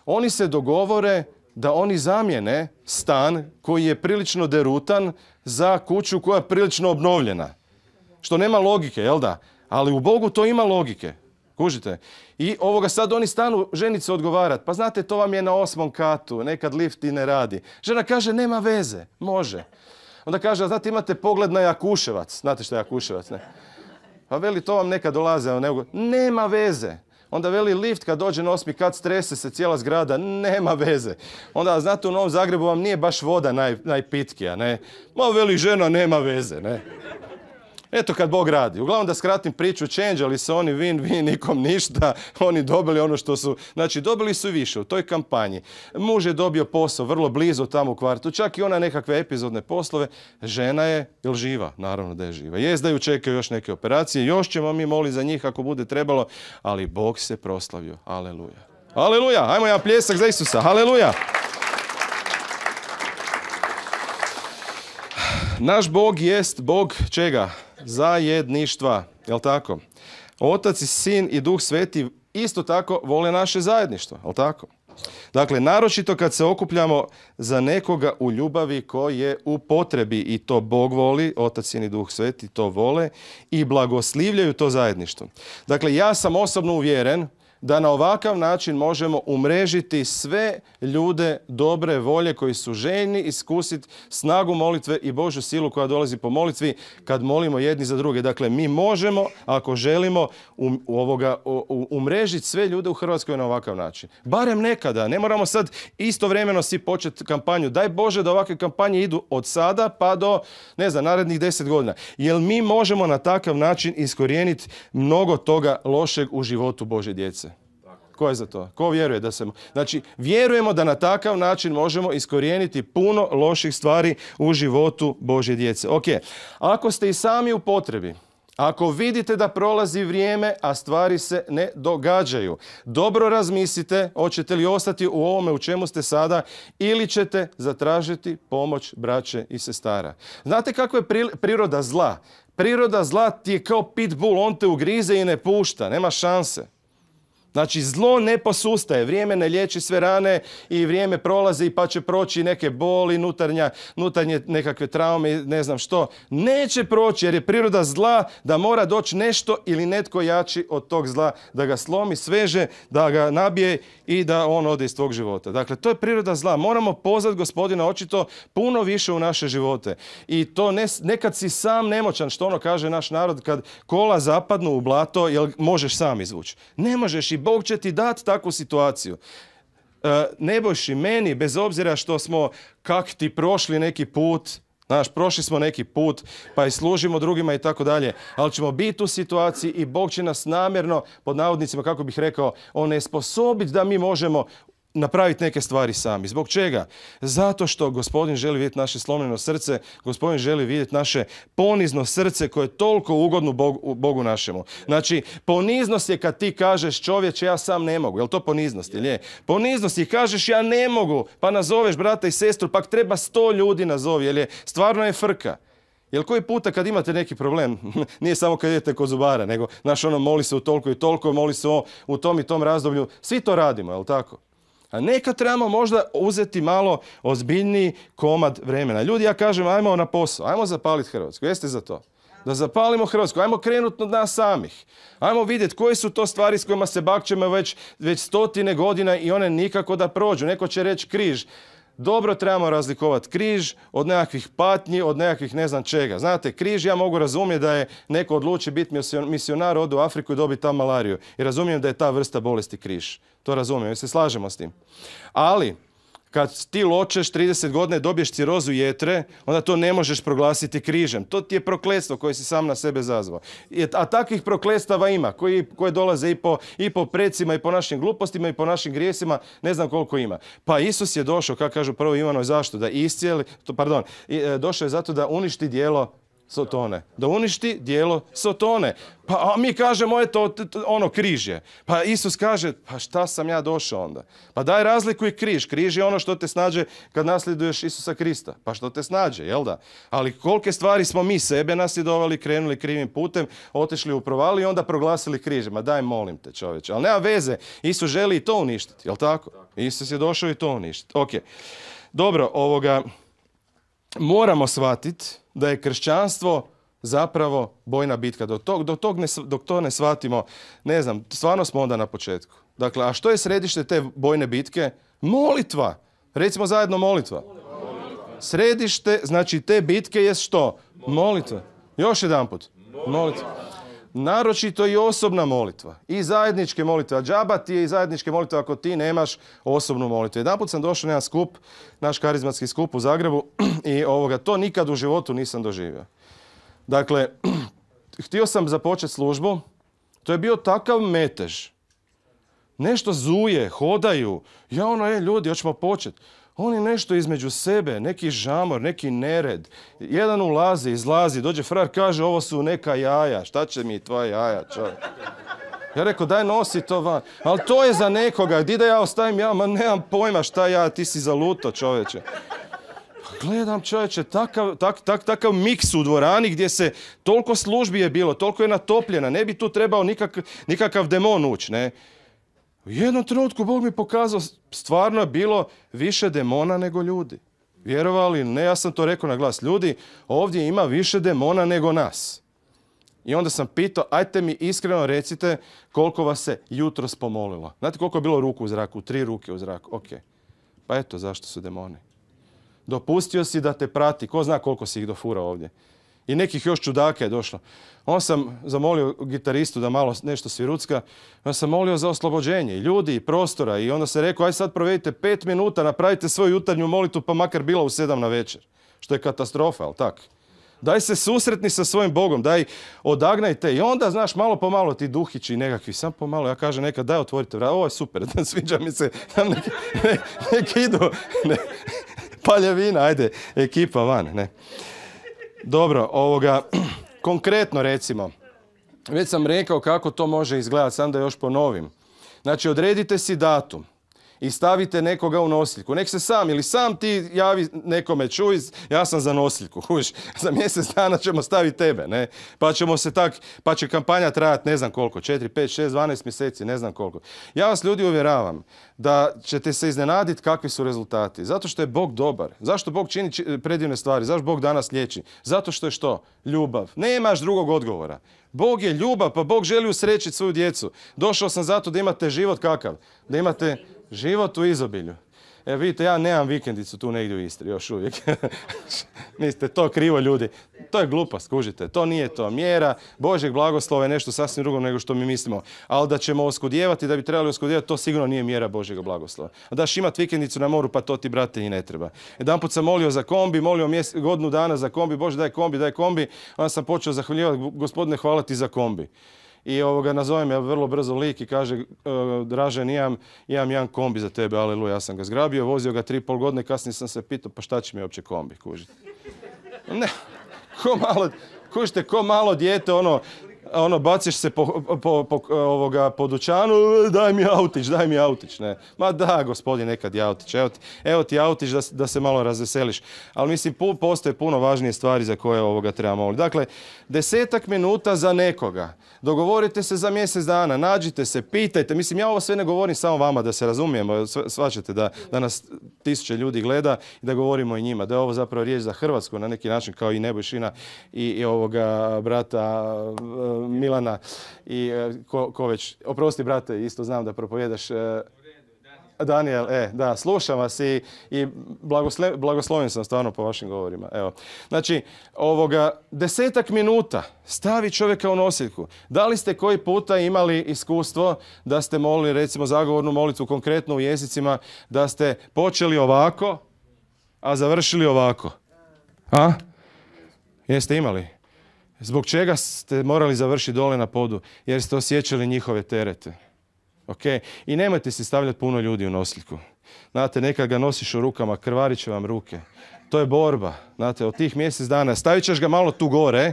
Oni se dogovore da oni zamijene stan koji je prilično derutan za kuću koja je prilično obnovljena. Što nema logike, jel da? Ali u Bogu to ima logike. Kužite? I ovoga sad oni stanu ženice odgovarat. Pa znate, to vam je na osmom katu, nekad lift i ne radi. Žena kaže, nema veze, može. Onda kaže, znate, imate pogled na Jakuševac. Znate što je Jakuševac, ne? Pa veli, to vam nekad dolaze. Nego, nema veze. Onda veli lift kad dođe na osmi kat strese se cijela zgrada, nema veze. Onda znate u Novom Zagrebu vam nije baš voda najpitkija, ne? Ma veli žena nema veze, ne? Eto kad Bog radi. Uglavnom da skratim priču, Čenđali se oni vin, vi nikom ništa, oni dobili ono što su, znači dobili su više u toj kampanji. Muž je dobio posao vrlo blizu tamo u kvartu, čak i ona nekakve epizodne poslove, žena je, jel živa, naravno da je živa. Jest da ju čekaju još neke operacije, još ćemo mi moli za njih ako bude trebalo, ali Bog se proslavio, aleluja. Aleluja, ajmo jedan pljesak za Isusa, aleluja. Naš Bog jest Bog čega? zajedništva, jel tako? Otac i sin i duh sveti isto tako vole naše zajedništvo, jel tako? Dakle, naročito kad se okupljamo za nekoga u ljubavi koji je u potrebi i to Bog voli, Otac, Sin i Duh Sveti to vole i blagoslivljaju to zajedništvo. Dakle, ja sam osobno uvjeren da na ovakav način možemo umrežiti sve ljude dobre volje koji su željni iskusiti snagu molitve i Božju silu koja dolazi po molitvi kad molimo jedni za druge. Dakle, mi možemo, ako želimo, um, umrežiti sve ljude u Hrvatskoj na ovakav način. Barem nekada. Ne moramo sad istovremeno svi početi kampanju. Daj Bože da ovakve kampanje idu od sada pa do, ne znam, narednih deset godina. Jer mi možemo na takav način iskorijeniti mnogo toga lošeg u životu Bože djece. Ko je za to? Ko vjeruje da se... Znači, vjerujemo da na takav način možemo iskorijeniti puno loših stvari u životu Božje djece. Ok, ako ste i sami u potrebi, ako vidite da prolazi vrijeme, a stvari se ne događaju, dobro razmislite hoćete li ostati u ovome u čemu ste sada ili ćete zatražiti pomoć braće i sestara. Znate kako je priroda zla? Priroda zla ti je kao pitbull, on te ugrize i ne pušta, nema šanse. Znači zlo ne posustaje, vrijeme ne liječi sve rane i vrijeme prolazi pa će proći neke boli, nutarnja, nutarnje nekakve traume, ne znam što. Neće proći jer je priroda zla da mora doći nešto ili netko jači od tog zla da ga slomi, sveže, da ga nabije i da on ode iz tvog života. Dakle, to je priroda zla. Moramo pozvati gospodina očito puno više u naše živote. I to ne, nekad si sam nemoćan, što ono kaže naš narod, kad kola zapadnu u blato, jel možeš sam izvući? Ne možeš i Bog će ti dati takvu situaciju. E, ne bojši meni, bez obzira što smo kak ti prošli neki put, Znaš, prošli smo neki put, pa i služimo drugima i tako dalje. Ali ćemo biti u situaciji i Bog će nas namjerno, pod navodnicima, kako bih rekao, onesposobiti da mi možemo napraviti neke stvari sami. Zbog čega? Zato što gospodin želi vidjeti naše slomljeno srce, gospodin želi vidjeti naše ponizno srce koje je toliko ugodno Bogu, našemu. Znači, poniznost je kad ti kažeš čovječe ja sam ne mogu. Jel to poniznost? Ili je? Poniznost je kažeš ja ne mogu, pa nazoveš brata i sestru, pak treba sto ljudi nazovi, jer je stvarno je frka. Jel koji puta kad imate neki problem, nije samo kad idete kod zubara, nego, naš ono, moli se u toliko i toliko, moli se u tom i tom razdoblju, svi to radimo, jel tako? A neka trebamo možda uzeti malo ozbiljniji komad vremena. Ljudi, ja kažem, ajmo na posao, ajmo zapaliti Hrvatsku. Jeste za to? Da zapalimo Hrvatsku, ajmo krenuti od nas samih. Ajmo vidjeti koje su to stvari s kojima se bakćemo već, već stotine godina i one nikako da prođu. Neko će reći križ dobro trebamo razlikovati križ od nekakvih patnji, od nekakvih ne znam čega. Znate, križ ja mogu razumjeti da je neko odluči biti misionar, odu u Afriku i dobiti tamo malariju. I razumijem da je ta vrsta bolesti križ. To razumijem, jer se slažemo s tim. Ali, kad ti ločeš 30 godina dobiješ cirozu jetre, onda to ne možeš proglasiti križem. To ti je prokletstvo koje si sam na sebe zazvao. A takvih prokletstava ima, koji, koje dolaze i po, i precima, i po našim glupostima, i po našim grijesima, ne znam koliko ima. Pa Isus je došao, kako kažu prvo Ivanoj, zašto? Da iscijeli, to, pardon, e, došao je zato da uništi dijelo Sotone. Da uništi dijelo Sotone. Pa a mi kažemo, eto, ono, križ je. Pa Isus kaže, pa šta sam ja došao onda? Pa daj razliku i križ. Križ je ono što te snađe kad nasljeduješ Isusa Krista. Pa što te snađe, jel da? Ali kolike stvari smo mi sebe nasljedovali, krenuli krivim putem, otišli u provali i onda proglasili križ. Ma daj, molim te, čovječe. Ali nema veze, Isus želi i to uništiti, jel tako? Isus je došao i to uništiti. Ok. Dobro, ovoga, moramo shvatiti da je kršćanstvo zapravo bojna bitka. Dok, tog, to ne shvatimo, ne znam, stvarno smo onda na početku. Dakle, a što je središte te bojne bitke? Molitva. Recimo zajedno molitva. Središte, znači te bitke je što? Molitva. Još jedan put. molitva naročito i osobna molitva i zajedničke molitve. A džaba ti je i zajedničke molitve ako ti nemaš osobnu molitvu. Jedanput sam došao na jedan skup, naš karizmatski skup u Zagrebu i ovoga, to nikad u životu nisam doživio. Dakle, htio sam započeti službu, to je bio takav metež. Nešto zuje, hodaju. Ja ono, e, ljudi, hoćemo početi. On je nešto između sebe, neki žamor, neki nered. Jedan ulazi, izlazi, dođe frar, kaže ovo su neka jaja, šta će mi tvoja jaja, čovjek? Ja rekao, daj nosi to van. Ali to je za nekoga, di da ja ostavim ja, ma nemam pojma šta ja, ti si luto, čovječe. Pa gledam čovječe, takav, takav miks u dvorani gdje se toliko službi je bilo, toliko je natopljena, ne bi tu trebao nikak, nikakav demon ući, ne. U jednom trenutku Bog mi pokazao, stvarno je bilo više demona nego ljudi. Vjerovali, ne, ja sam to rekao na glas. Ljudi, ovdje ima više demona nego nas. I onda sam pitao, ajte mi iskreno recite koliko vas se jutro spomolilo. Znate koliko je bilo ruku u zraku? Tri ruke u zraku. Ok. Pa eto, zašto su demoni? Dopustio si da te prati. Ko zna koliko si ih dofurao ovdje? i nekih još čudaka je došlo. On sam zamolio gitaristu da malo nešto svirucka, on sam molio za oslobođenje ljudi i prostora i onda se rekao aj sad provedite pet minuta, napravite svoju jutarnju molitu pa makar bila u sedam na večer. Što je katastrofa, ali tak? Daj se susretni sa svojim Bogom, daj odagnajte i onda, znaš, malo po malo ti duhići nekakvi, sam po malo, ja kažem neka daj otvorite vrata, ovo je super, sviđa mi se, nek, idu, paljevina, ajde, ekipa van, ne. Dobro, ovoga, konkretno recimo, već sam rekao kako to može izgledati, sam da još ponovim. Znači, odredite si datum i stavite nekoga u nosiljku. Nek se sam ili sam ti javi nekome čuj, ja sam za nosiljku. za mjesec dana ćemo staviti tebe, ne? Pa ćemo se tak, pa će kampanja trajati ne znam koliko, 4, 5, 6, 12 mjeseci, ne znam koliko. Ja vas ljudi uvjeravam da ćete se iznenaditi kakvi su rezultati. Zato što je Bog dobar. Zašto Bog čini predivne stvari? Zašto Bog danas liječi? Zato što je što? Ljubav. Nemaš drugog odgovora. Bog je ljubav, pa Bog želi usrećiti svoju djecu. Došao sam zato da imate život kakav? Da imate Život u izobilju. E vidite, ja nemam vikendicu tu negdje u Istri, još uvijek. Niste to krivo ljudi. To je glupa, skužite. To nije to. Mjera Božeg blagoslova je nešto sasvim drugo nego što mi mislimo. Ali da ćemo oskudjevati, da bi trebali oskudjevati, to sigurno nije mjera Božeg blagoslova. A daš imat vikendicu na moru, pa to ti, brate, i ne treba. Jedan put sam molio za kombi, molio godinu dana za kombi, Bože daj kombi, daj kombi. Onda sam počeo zahvaljivati, gospodine, hvala ti za kombi i ovoga, nazove me vrlo brzo lik i kaže e, Dražen, imam, jedan kombi za tebe, aleluja, ja sam ga zgrabio, vozio ga tri pol godine, kasnije sam se pitao, pa šta će mi uopće kombi, kužite? Ne, ko malo, kužite, ko malo dijete, ono, ono, baciš se po, po, ovoga, dućanu, daj mi autić, daj mi autić, ne. Ma da, gospodin, nekad je autić, evo ti, autić da, da, se malo razveseliš. Ali mislim, pu, postoje puno važnije stvari za koje ovoga trebamo moliti. Dakle, desetak minuta za nekoga. Dogovorite se za mjesec dana, nađite se, pitajte. Mislim, ja ovo sve ne govorim samo vama, da se razumijemo, Svačete da, da nas tisuće ljudi gleda i da govorimo i njima. Da je ovo zapravo riječ za Hrvatsku na neki način, kao i Nebojšina i, i ovoga brata Milana i e, ko, već. Oprosti, brate, isto znam da propovijedaš e, Daniel, e, da, slušam vas i, i sam stvarno po vašim govorima. Evo. Znači, ovoga, desetak minuta stavi čovjeka u nosiljku. Da li ste koji puta imali iskustvo da ste molili, recimo, zagovornu molicu konkretno u jezicima, da ste počeli ovako, a završili ovako? A? Jeste imali? Zbog čega ste morali završiti dole na podu? Jer ste osjećali njihove terete. Ok? I nemojte si stavljati puno ljudi u nosljiku. Znate, nekad ga nosiš u rukama, krvarit će vam ruke. To je borba. Znate, od tih mjesec dana stavit ćeš ga malo tu gore,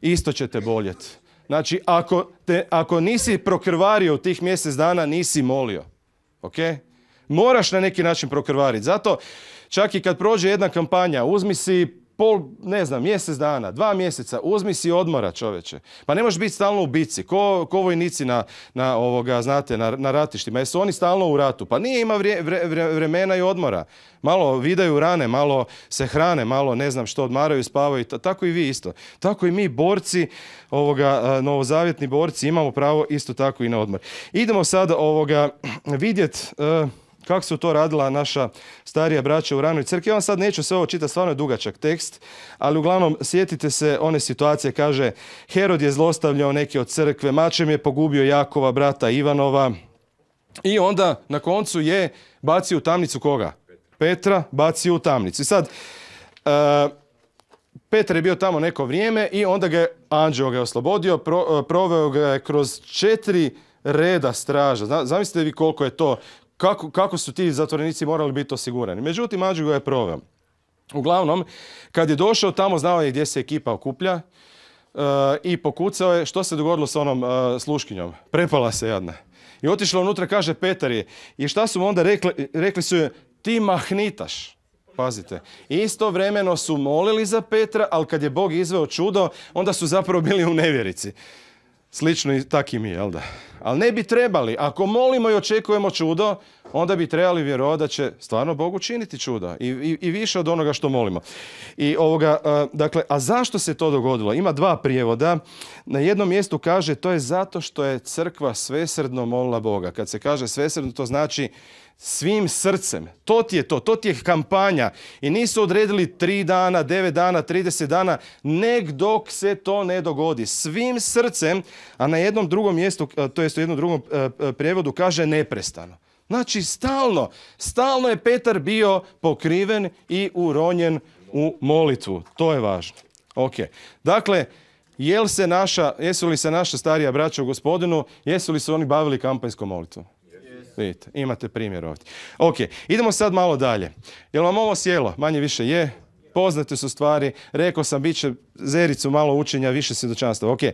isto će te boljeti. Znači, ako, te, ako nisi prokrvario u tih mjesec dana, nisi molio. Ok? Moraš na neki način prokrvariti. Zato, čak i kad prođe jedna kampanja, uzmi si pol, ne znam, mjesec dana, dva mjeseca, uzmi si odmora čoveče. Pa ne možeš biti stalno u bici, ko, vojnici na, na, ovoga, znate, na, na ratištima, jesu oni stalno u ratu. Pa nije ima vremena i odmora. Malo vidaju rane, malo se hrane, malo ne znam što, odmaraju, spavaju, tako i vi isto. Tako i mi borci, ovoga, novozavjetni borci, imamo pravo isto tako i na odmor. Idemo sada ovoga vidjet... E, kako su to radila naša starija braća u ranoj crkvi. Ja vam sad neću sve ovo čitati, stvarno je dugačak tekst, ali uglavnom sjetite se one situacije, kaže Herod je zlostavljao neke od crkve, mačem je pogubio Jakova, brata Ivanova i onda na koncu je bacio u tamnicu koga? Petra bacio u tamnicu. I sad, uh, Petar je bio tamo neko vrijeme i onda ga je anđeo ga je oslobodio, e, proveo ga je kroz četiri reda straža. Zamislite vi koliko je to, kako, kako su ti zatvorenici morali biti osigurani. Međutim, Mađu ga je proveo. Uglavnom, kad je došao tamo, znao je gdje se ekipa okuplja e, i pokucao je što se dogodilo s onom e, sluškinjom. Prepala se jedna. I otišla unutra, kaže Petar je. I šta su mu onda rekli? Rekli su joj, ti mahnitaš. Pazite, istovremeno su molili za Petra, ali kad je Bog izveo čudo, onda su zapravo bili u nevjerici. Slično i takim je, jel da? Ali ne bi trebali. Ako molimo i očekujemo čudo, onda bi trebali vjerovati da će stvarno Bog učiniti čuda i, i, i više od onoga što molimo. I ovoga, e, dakle, a zašto se to dogodilo? Ima dva prijevoda. Na jednom mjestu kaže to je zato što je crkva svesredno molila Boga. Kad se kaže svesredno, to znači svim srcem. To ti je to, to ti je kampanja. I nisu odredili tri dana, devet dana, trideset dana, nek dok se to ne dogodi. Svim srcem, a na jednom drugom mjestu, e, to jest u jednom drugom e, prijevodu kaže neprestano. Znači stalno, stalno je Petar bio pokriven i uronjen u molitvu. To je važno. Ok, dakle, jel se naša, jesu li se naša starija braća u gospodinu, jesu li se oni bavili kampanjskom molitvom? Vidite, imate primjer ovdje. Ok, idemo sad malo dalje. Jel vam ovo sjelo? Manje više je poznate su stvari, rekao sam bit će zericu malo učenja, više svjedočanstva. Ok, e,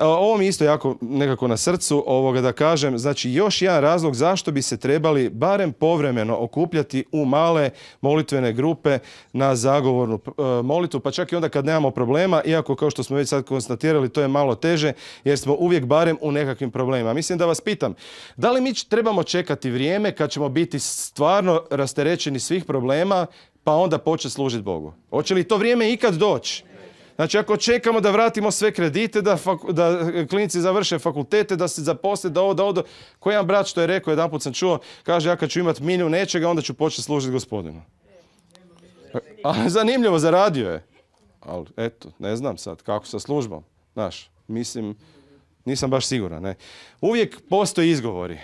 ovo mi isto jako nekako na srcu ovoga da kažem, znači još jedan razlog zašto bi se trebali barem povremeno okupljati u male molitvene grupe na zagovornu e, molitvu, pa čak i onda kad nemamo problema, iako kao što smo već sad konstatirali, to je malo teže, jer smo uvijek barem u nekakvim problemima. Mislim da vas pitam, da li mi trebamo čekati vrijeme kad ćemo biti stvarno rasterećeni svih problema pa onda početi služiti Bogu. Hoće li to vrijeme ikad doći? Znači ako čekamo da vratimo sve kredite, da, klinci da e, klinici završe fakultete, da se zaposle, da ovo, da ovo, koji jedan brat što je rekao, jedan put sam čuo, kaže ja kad ću imati milijun nečega, onda ću početi služiti gospodinu. A zanimljivo, zaradio je. Ali eto, ne znam sad, kako sa službom, znaš, mislim, nisam baš siguran, ne. Uvijek postoje izgovori.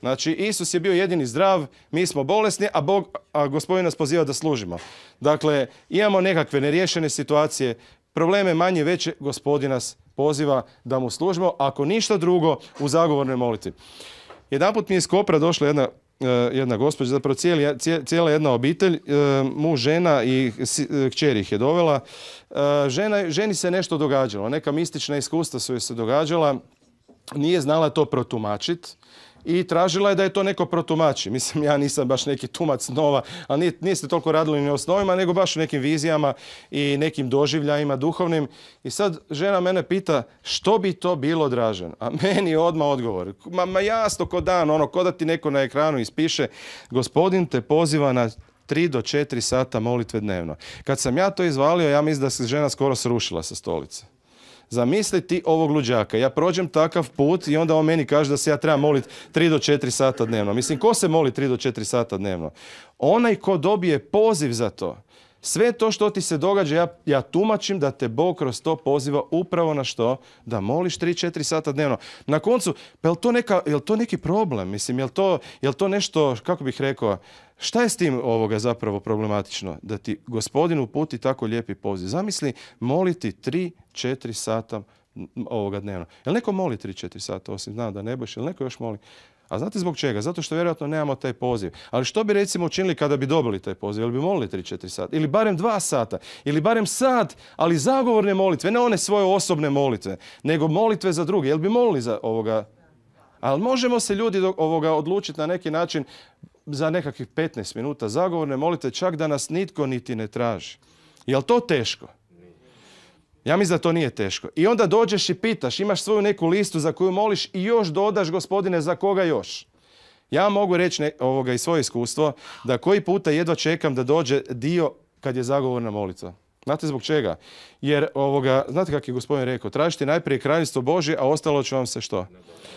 Znači, Isus je bio jedini zdrav, mi smo bolesni, a, Bog, a gospodin nas poziva da služimo. Dakle, imamo nekakve neriješene situacije, probleme manje veće, gospodin nas poziva da mu služimo, ako ništa drugo, u zagovornoj moliti. Jedanput mi je iz Kopra došla jedna, e, jedna gospođa, zapravo cijela jedna obitelj, e, mu žena i e, kćer ih je dovela. ženi se nešto događalo, neka mistična iskustva su joj se događala, nije znala to protumačiti i tražila je da je to neko protumači. Mislim, ja nisam baš neki tumac nova, ali niste toliko radili ni o snovima, nego baš u nekim vizijama i nekim doživljajima duhovnim. I sad žena mene pita što bi to bilo Dražen? A meni je odmah odgovor. Ma, jasno, ko dan, ono, ko da ti neko na ekranu ispiše, gospodin te poziva na 3 do 4 sata molitve dnevno. Kad sam ja to izvalio, ja mislim da se žena skoro srušila sa stolice. Zamisli ti ovog luđaka, ja prođem takav put i onda on meni kaže da se ja trebam moliti 3 do 4 sata dnevno. Mislim, ko se moli 3 do 4 sata dnevno? Onaj ko dobije poziv za to, sve to što ti se događa, ja, ja tumačim da te Bog kroz to poziva upravo na što? Da moliš 3-4 sata dnevno. Na koncu, pa je li to, neka, je to neki problem? Mislim, je li, to, je to nešto, kako bih rekao, šta je s tim ovoga zapravo problematično? Da ti gospodin uputi tako lijepi poziv. Zamisli moliti 3-4 sata ovoga dnevno. Jel neko moli 3-4 sata, osim znam da ne boš, jel neko još moli? A znate zbog čega? Zato što vjerojatno nemamo taj poziv. Ali što bi recimo učinili kada bi dobili taj poziv? Ili bi molili 3-4 sata? Ili barem 2 sata? Ili barem sat, ali zagovorne molitve, ne one svoje osobne molitve, nego molitve za druge. Jel bi molili za ovoga? Ali možemo se ljudi ovoga odlučiti na neki način za nekakvih 15 minuta zagovorne molitve, čak da nas nitko niti ne traži. Jel to teško? Ja mislim da to nije teško. I onda dođeš i pitaš, imaš svoju neku listu za koju moliš i još dodaš gospodine za koga još. Ja mogu reći ovoga i svoje iskustvo da koji puta jedva čekam da dođe dio kad je zagovorna molica. Znate zbog čega? Jer ovoga, znate kako je gospodin rekao, tražite najprije kraljevstvo Božje, a ostalo će vam se što?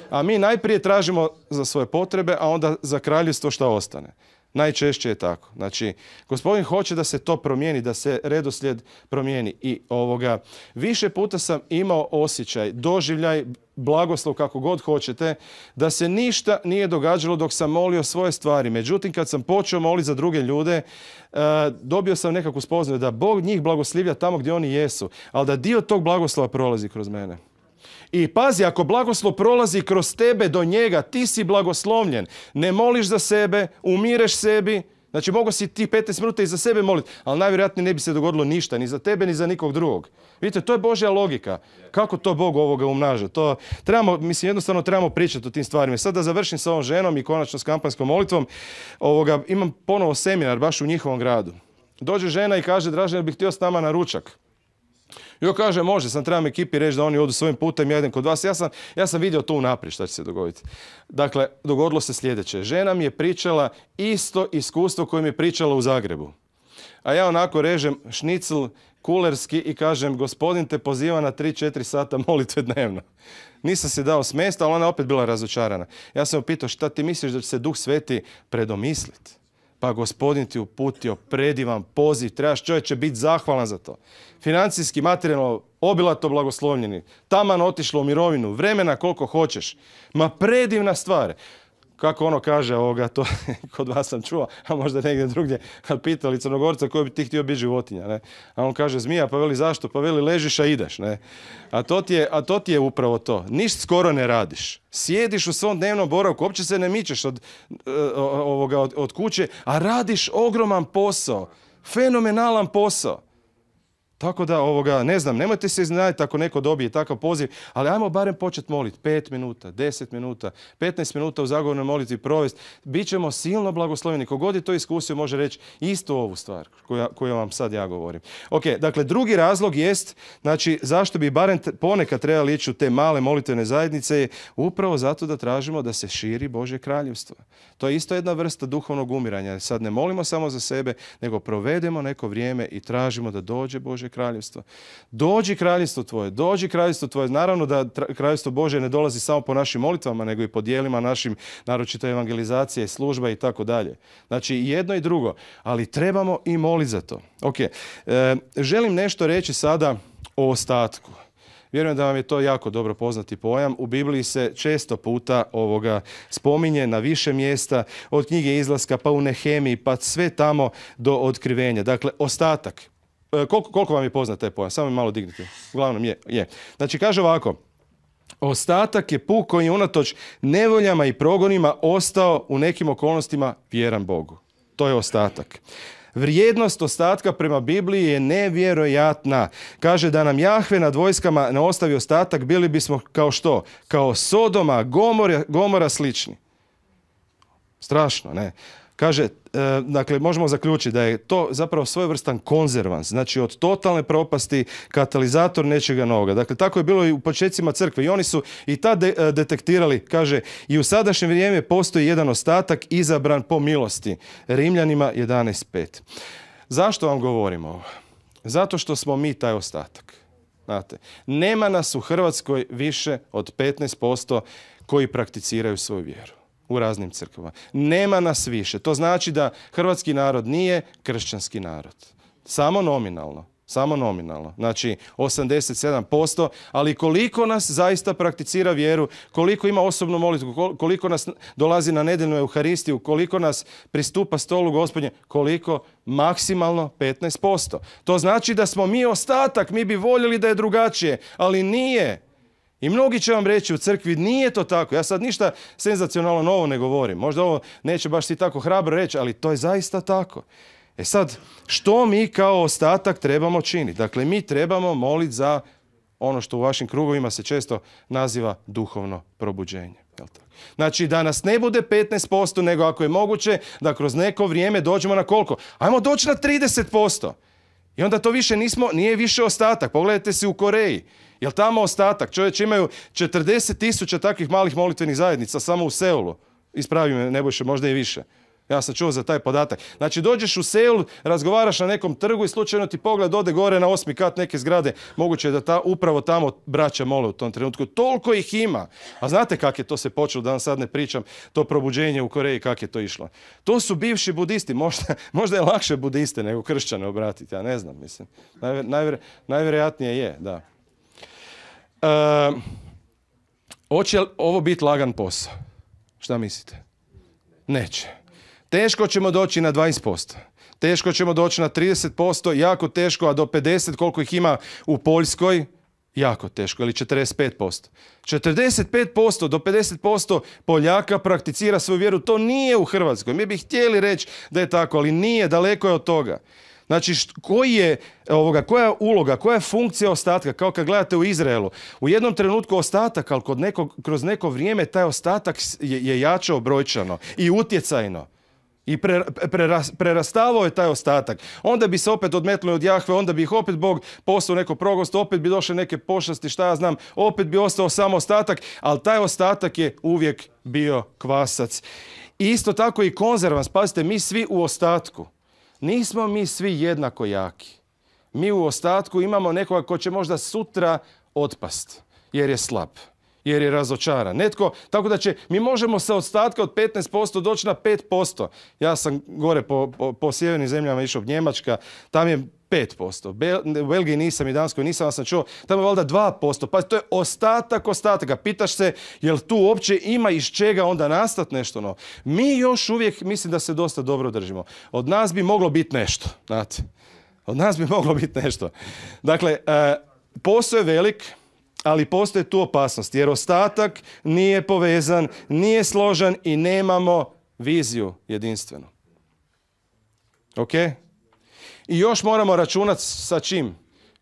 A mi najprije tražimo za svoje potrebe, a onda za kraljstvo što ostane. Najčešće je tako. Znači, gospodin hoće da se to promijeni, da se redoslijed promijeni. I ovoga, više puta sam imao osjećaj, doživljaj, blagoslov kako god hoćete, da se ništa nije događalo dok sam molio svoje stvari. Međutim, kad sam počeo moliti za druge ljude, e, dobio sam nekakvu spoznaju da Bog njih blagoslivlja tamo gdje oni jesu, ali da dio tog blagoslova prolazi kroz mene. I pazi, ako blagoslov prolazi kroz tebe do njega, ti si blagoslovljen. Ne moliš za sebe, umireš sebi. Znači, mogu si ti 15 minuta i za sebe moliti, ali najvjerojatnije ne bi se dogodilo ništa, ni za tebe, ni za nikog drugog. Vidite, to je Božja logika. Kako to Bog ovoga umnaža? To trebamo, mislim, jednostavno trebamo pričati o tim stvarima. Sad da završim sa ovom ženom i konačno s kampanjskom molitvom, imam ponovo seminar baš u njihovom gradu. Dođe žena i kaže, Dražen, bih htio s nama na ručak. Jo kaže, može, sam trebam ekipi reći da oni odu svojim putem, ja idem kod vas. Ja sam, ja sam vidio to unaprijed šta će se dogoditi. Dakle, dogodilo se sljedeće. Žena mi je pričala isto iskustvo koje mi je pričala u Zagrebu. A ja onako režem šnicl kulerski i kažem, gospodin te poziva na 3-4 sata molitve dnevno. Nisam se dao smesta, ali ona je opet bila razočarana. Ja sam joj pitao, šta ti misliš da će se Duh Sveti predomisliti? pa gospodin ti uputio predivan poziv, trebaš čovječe biti zahvalan za to. Financijski, materijalno, obilato blagoslovljeni, taman otišlo u mirovinu, vremena koliko hoćeš. Ma predivna stvar kako ono kaže, ovoga, to kod vas sam čuo, a možda negdje drugdje, kad pitali Crnogorca koji bi ti htio biti životinja, ne? A on kaže, zmija, pa veli zašto? Pa veli ležiš, a ideš, ne? A to ti je, a to ti je upravo to. Niš skoro ne radiš. Sjediš u svom dnevnom boravku, uopće se ne mičeš od, eh, ovoga, od kuće, a radiš ogroman posao. Fenomenalan posao. Tako da, ovoga, ne znam, nemojte se iznenaditi ako neko dobije takav poziv, ali ajmo barem početi moliti 5 minuta, 10 minuta, 15 minuta u zagovornoj molitvi provest. Bićemo silno blagosloveni. Kogod je to iskusio može reći istu ovu stvar koju vam sad ja govorim. Ok, dakle, drugi razlog jest, znači, zašto bi barem ponekad trebali ići u te male molitvene zajednice je upravo zato da tražimo da se širi Božje kraljevstvo. To je isto jedna vrsta duhovnog umiranja. Sad ne molimo samo za sebe, nego provedemo neko vrijeme i tražimo da dođe Božje kraljevstvo. Dođi kraljevstvo tvoje, dođi kraljevstvo tvoje. Naravno da kraljevstvo Bože ne dolazi samo po našim molitvama, nego i po dijelima našim, naročito evangelizacije, služba i tako dalje. Znači jedno i drugo, ali trebamo i moliti za to. Ok, e, želim nešto reći sada o ostatku. Vjerujem da vam je to jako dobro poznati pojam. U Bibliji se često puta ovoga spominje na više mjesta, od knjige izlaska pa u Nehemiji, pa sve tamo do otkrivenja. Dakle, ostatak. E, koliko, koliko vam je poznat taj pojam? Samo malo dignite. Uglavnom je, je. Znači kaže ovako, Ostatak je puk koji je unatoč nevoljama i progonima ostao u nekim okolnostima vjeran Bogu. To je ostatak. Vrijednost ostatka prema Bibliji je nevjerojatna. Kaže da nam Jahve nad vojskama ne ostavi ostatak, bili bismo kao što? Kao Sodoma, Gomora slični. Strašno, ne? Kaže, e, dakle, možemo zaključiti da je to zapravo svojevrstan konzervans, znači od totalne propasti katalizator nečega novoga. Dakle, tako je bilo i u početcima crkve i oni su i tad e, detektirali, kaže, i u sadašnje vrijeme postoji jedan ostatak izabran po milosti. Rimljanima 11.5. Zašto vam govorimo Zato što smo mi taj ostatak. Znate, nema nas u Hrvatskoj više od 15% koji prakticiraju svoju vjeru u raznim crkvama. Nema nas više. To znači da hrvatski narod nije kršćanski narod. Samo nominalno. Samo nominalno. Znači 87%, ali koliko nas zaista prakticira vjeru, koliko ima osobnu molitvu, koliko nas dolazi na nedeljnu euharistiju, koliko nas pristupa stolu gospodnje, koliko maksimalno 15%. To znači da smo mi ostatak, mi bi voljeli da je drugačije, ali nije. I mnogi će vam reći u crkvi nije to tako. Ja sad ništa senzacionalno novo ne govorim. Možda ovo neće baš si tako hrabro reći, ali to je zaista tako. E sad, što mi kao ostatak trebamo činiti? Dakle, mi trebamo moliti za ono što u vašim krugovima se često naziva duhovno probuđenje. Znači da nas ne bude 15%, nego ako je moguće da kroz neko vrijeme dođemo na koliko? Ajmo doći na 30%. I onda to više nismo, nije više ostatak. Pogledajte si u Koreji. Jel tamo ostatak? Čovječ imaju 40 tisuća takvih malih molitvenih zajednica samo u Seulu. Ispravi me, Nebojše, možda i više. Ja sam čuo za taj podatak. Znači dođeš u selu, razgovaraš na nekom trgu i slučajno ti pogled ode gore na osmi kat neke zgrade. Moguće je da ta, upravo tamo braća mole u tom trenutku. Toliko ih ima. A znate kak je to se počelo, da vam sad ne pričam, to probuđenje u Koreji, kak je to išlo. To su bivši budisti. Možda, možda je lakše budiste nego kršćane obratiti. Ja ne znam, mislim. Najver, najvjerojatnije je, da. E, hoće li ovo biti lagan posao? Šta mislite? Neće. Teško ćemo doći na 20%. Teško ćemo doći na 30%, jako teško, a do 50 koliko ih ima u Poljskoj, jako teško, ili 45%. 45% do 50% Poljaka prakticira svoju vjeru. To nije u Hrvatskoj. Mi bi htjeli reći da je tako, ali nije, daleko je od toga. Znači, koji je, ovoga, koja je uloga, koja je funkcija ostatka, kao kad gledate u Izraelu. U jednom trenutku ostatak, ali kod kroz neko vrijeme taj ostatak je, jače obrojčano i utjecajno i prerastavao je taj ostatak. Onda bi se opet odmetnuli od Jahve, onda bi ih opet Bog poslao neko progost, opet bi došle neke pošasti, šta ja znam, opet bi ostao samo ostatak, ali taj ostatak je uvijek bio kvasac. I isto tako i konzervans, pazite, mi svi u ostatku. Nismo mi svi jednako jaki. Mi u ostatku imamo nekoga ko će možda sutra otpast, jer je slab jer je razočaran. Netko, tako da će, mi možemo sa ostatka od 15% doći na 5%. Ja sam gore po, po, sjevernim zemljama išao Njemačka, tam je 5%. posto u Belgiji nisam i Danskoj nisam, ja sam čuo, tamo je valjda 2%. Pa to je ostatak ostataka. Pitaš se, jel tu uopće ima iz čega onda nastati nešto novo? Mi još uvijek mislim da se dosta dobro držimo. Od nas bi moglo biti nešto, znate. Od nas bi moglo biti nešto. Dakle, e, posao je velik, ali postoje tu opasnost jer ostatak nije povezan, nije složan i nemamo viziju jedinstvenu. Ok? I još moramo računati sa čim?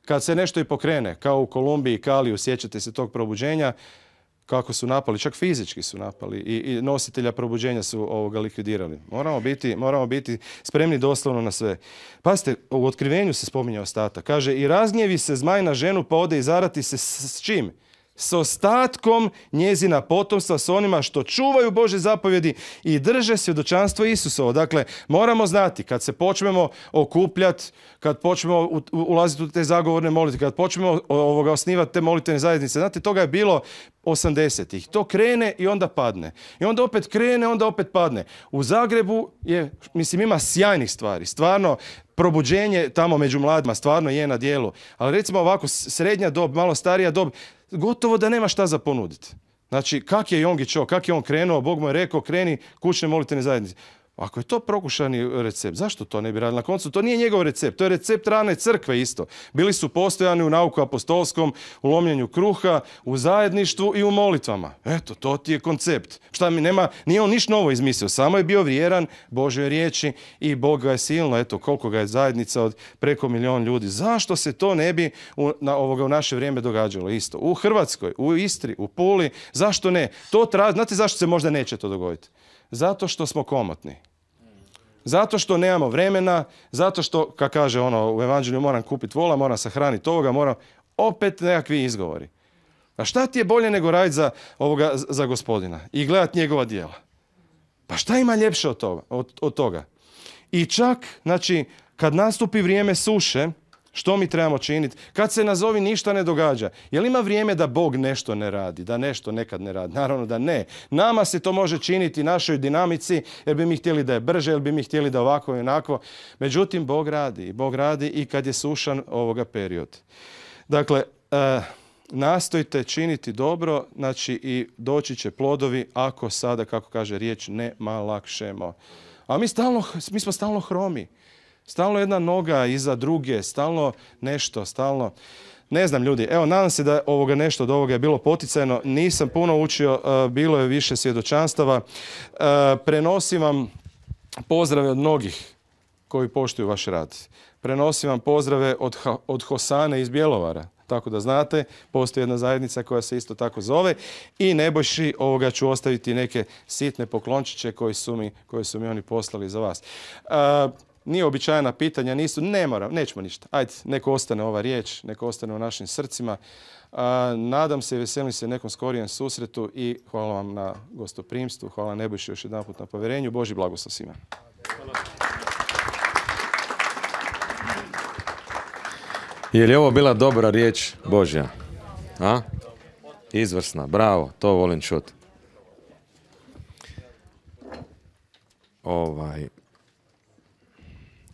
Kad se nešto i pokrene, kao u Kolumbiji, i Kaliju, sjećate se tog probuđenja, kako su napali, čak fizički su napali i, nositelja probuđenja su ovoga likvidirali. Moramo biti, spremni doslovno na sve. Pazite, u otkrivenju se spominja ostatak. Kaže, i raznjevi se zmaj na ženu pa ode i zarati se s, s čim? s ostatkom njezina potomstva, s onima što čuvaju Bože zapovjedi i drže svjedočanstvo Isusovo. Dakle, moramo znati kad se počnemo okupljati, kad počnemo ulaziti u te zagovorne molitve, kad počnemo ovoga, osnivati te molitvene zajednice, znate, toga je bilo 80-ih. To krene i onda padne. I onda opet krene, onda opet padne. U Zagrebu je, mislim, ima sjajnih stvari. Stvarno, probuđenje tamo među mladima stvarno je na dijelu. Ali recimo ovako, srednja dob, malo starija dob, gotovo da nema šta za ponuditi. Znači, kak je Jongić ovo, kak je on krenuo, Bog mu je rekao, kreni kućne molitvene zajednice. Ako je to prokušani recept, zašto to ne bi radili? Na koncu, to nije njegov recept, to je recept rane crkve isto. Bili su postojani u nauku apostolskom, u lomljenju kruha, u zajedništvu i u molitvama. Eto, to ti je koncept. Šta mi nema, nije on niš novo izmislio, samo je bio vjeran Božoj riječi i Bog ga je silno, eto, koliko ga je zajednica od preko milijun ljudi. Zašto se to ne bi u, na, ovoga, u naše vrijeme događalo isto? U Hrvatskoj, u Istri, u Puli, zašto ne? To Znate zašto se možda neće to dogoditi? Zato što smo komotni. Zato što nemamo vremena, zato što, kako kaže ono u evanđelju, moram kupiti vola, moram sahraniti ovoga, moram... Opet nekakvi izgovori. A šta ti je bolje nego raditi za, ovoga, za gospodina i gledati njegova dijela? Pa šta ima ljepše od toga? od toga? I čak, znači, kad nastupi vrijeme suše, što mi trebamo činiti? Kad se nazovi ništa ne događa. li ima vrijeme da Bog nešto ne radi? Da nešto nekad ne radi? Naravno da ne. Nama se to može činiti našoj dinamici jer bi mi htjeli da je brže, jer bi mi htjeli da ovako i onako. Međutim, Bog radi. Bog radi i kad je sušan ovoga period. Dakle, e, nastojte činiti dobro, znači i doći će plodovi ako sada, kako kaže riječ, ne malakšemo. A mi, stalno, mi smo stalno hromi. Stalno jedna noga iza druge, stalno nešto, stalno. Ne znam ljudi, evo nadam se da ovoga nešto od ovoga je bilo poticajno. Nisam puno učio, e, bilo je više svjedočanstava. E, prenosim vam pozdrave od mnogih koji poštuju vaš rad. Prenosim vam pozdrave od, Hosane iz Bjelovara. Tako da znate, postoji jedna zajednica koja se isto tako zove. I Nebojši ovoga ću ostaviti neke sitne poklončiće koje su mi oni poslali za vas. E, nije običajna pitanja, nisu, ne moram, nećemo ništa. Ajde, neko ostane ova riječ, neko ostane u našim srcima. nadam se i veselim se nekom skorijem susretu i hvala vam na gostoprimstvu, hvala Nebojši još jedan na povjerenju. Boži blagoslov svima. Je li ovo bila dobra riječ Božja? Izvrsna, bravo, to volim čuti. Ovaj,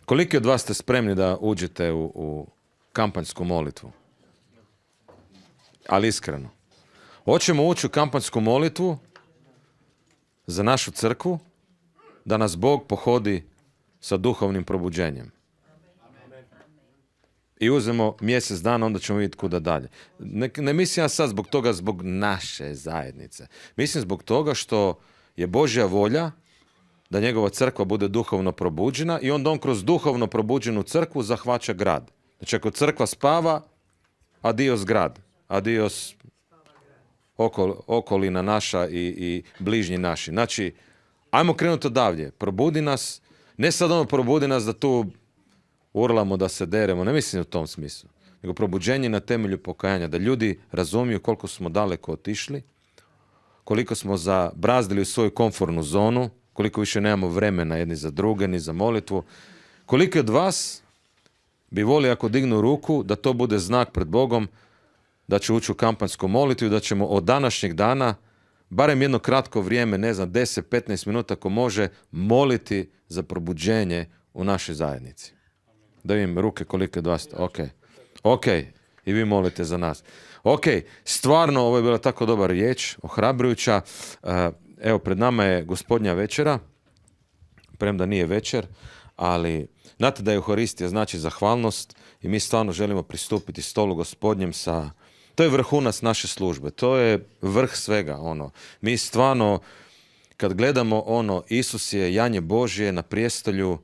Koliki od vas ste spremni da uđete u, u kampanjsku molitvu? Ali iskreno. Hoćemo ući u kampanjsku molitvu za našu crkvu da nas Bog pohodi sa duhovnim probuđenjem. I uzmemo mjesec dana, onda ćemo vidjeti kuda dalje. Ne, ne mislim ja sad zbog toga, zbog naše zajednice. Mislim zbog toga što je Božja volja da njegova crkva bude duhovno probuđena i onda on kroz duhovno probuđenu crkvu zahvaća grad. Znači ako crkva spava, adios grad, adios okol, okolina naša i, i bližnji naši. Znači, ajmo krenuti odavlje. Probudi nas, ne sad ono probudi nas da tu urlamo, da se deremo, ne mislim u tom smislu. Nego probuđenje na temelju pokajanja, da ljudi razumiju koliko smo daleko otišli, koliko smo zabrazdili u svoju konfornu zonu, koliko više nemamo vremena jedni za druge, ni za molitvu. Koliko od vas bi volio ako dignu ruku da to bude znak pred Bogom da će ući u kampanjsku molitvu i da ćemo od današnjeg dana barem jedno kratko vrijeme, ne znam, 10-15 minuta ako može, moliti za probuđenje u našoj zajednici. Da vidim ruke koliko od vas. Ok. Ok. I vi molite za nas. Ok, stvarno ovo je bila tako dobar riječ, ohrabrujuća. E, evo, pred nama je gospodnja večera, premda nije večer, ali znate da je Euharistija znači zahvalnost i mi stvarno želimo pristupiti stolu gospodnjem sa... To je vrhunac naše službe, to je vrh svega, ono. Mi stvarno, kad gledamo ono, Isus je janje Božje na prijestolju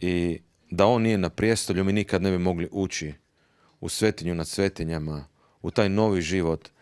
i da on nije na prijestolju, mi nikad ne bi mogli ući u svetinju nad svetinjama, u taj novi život,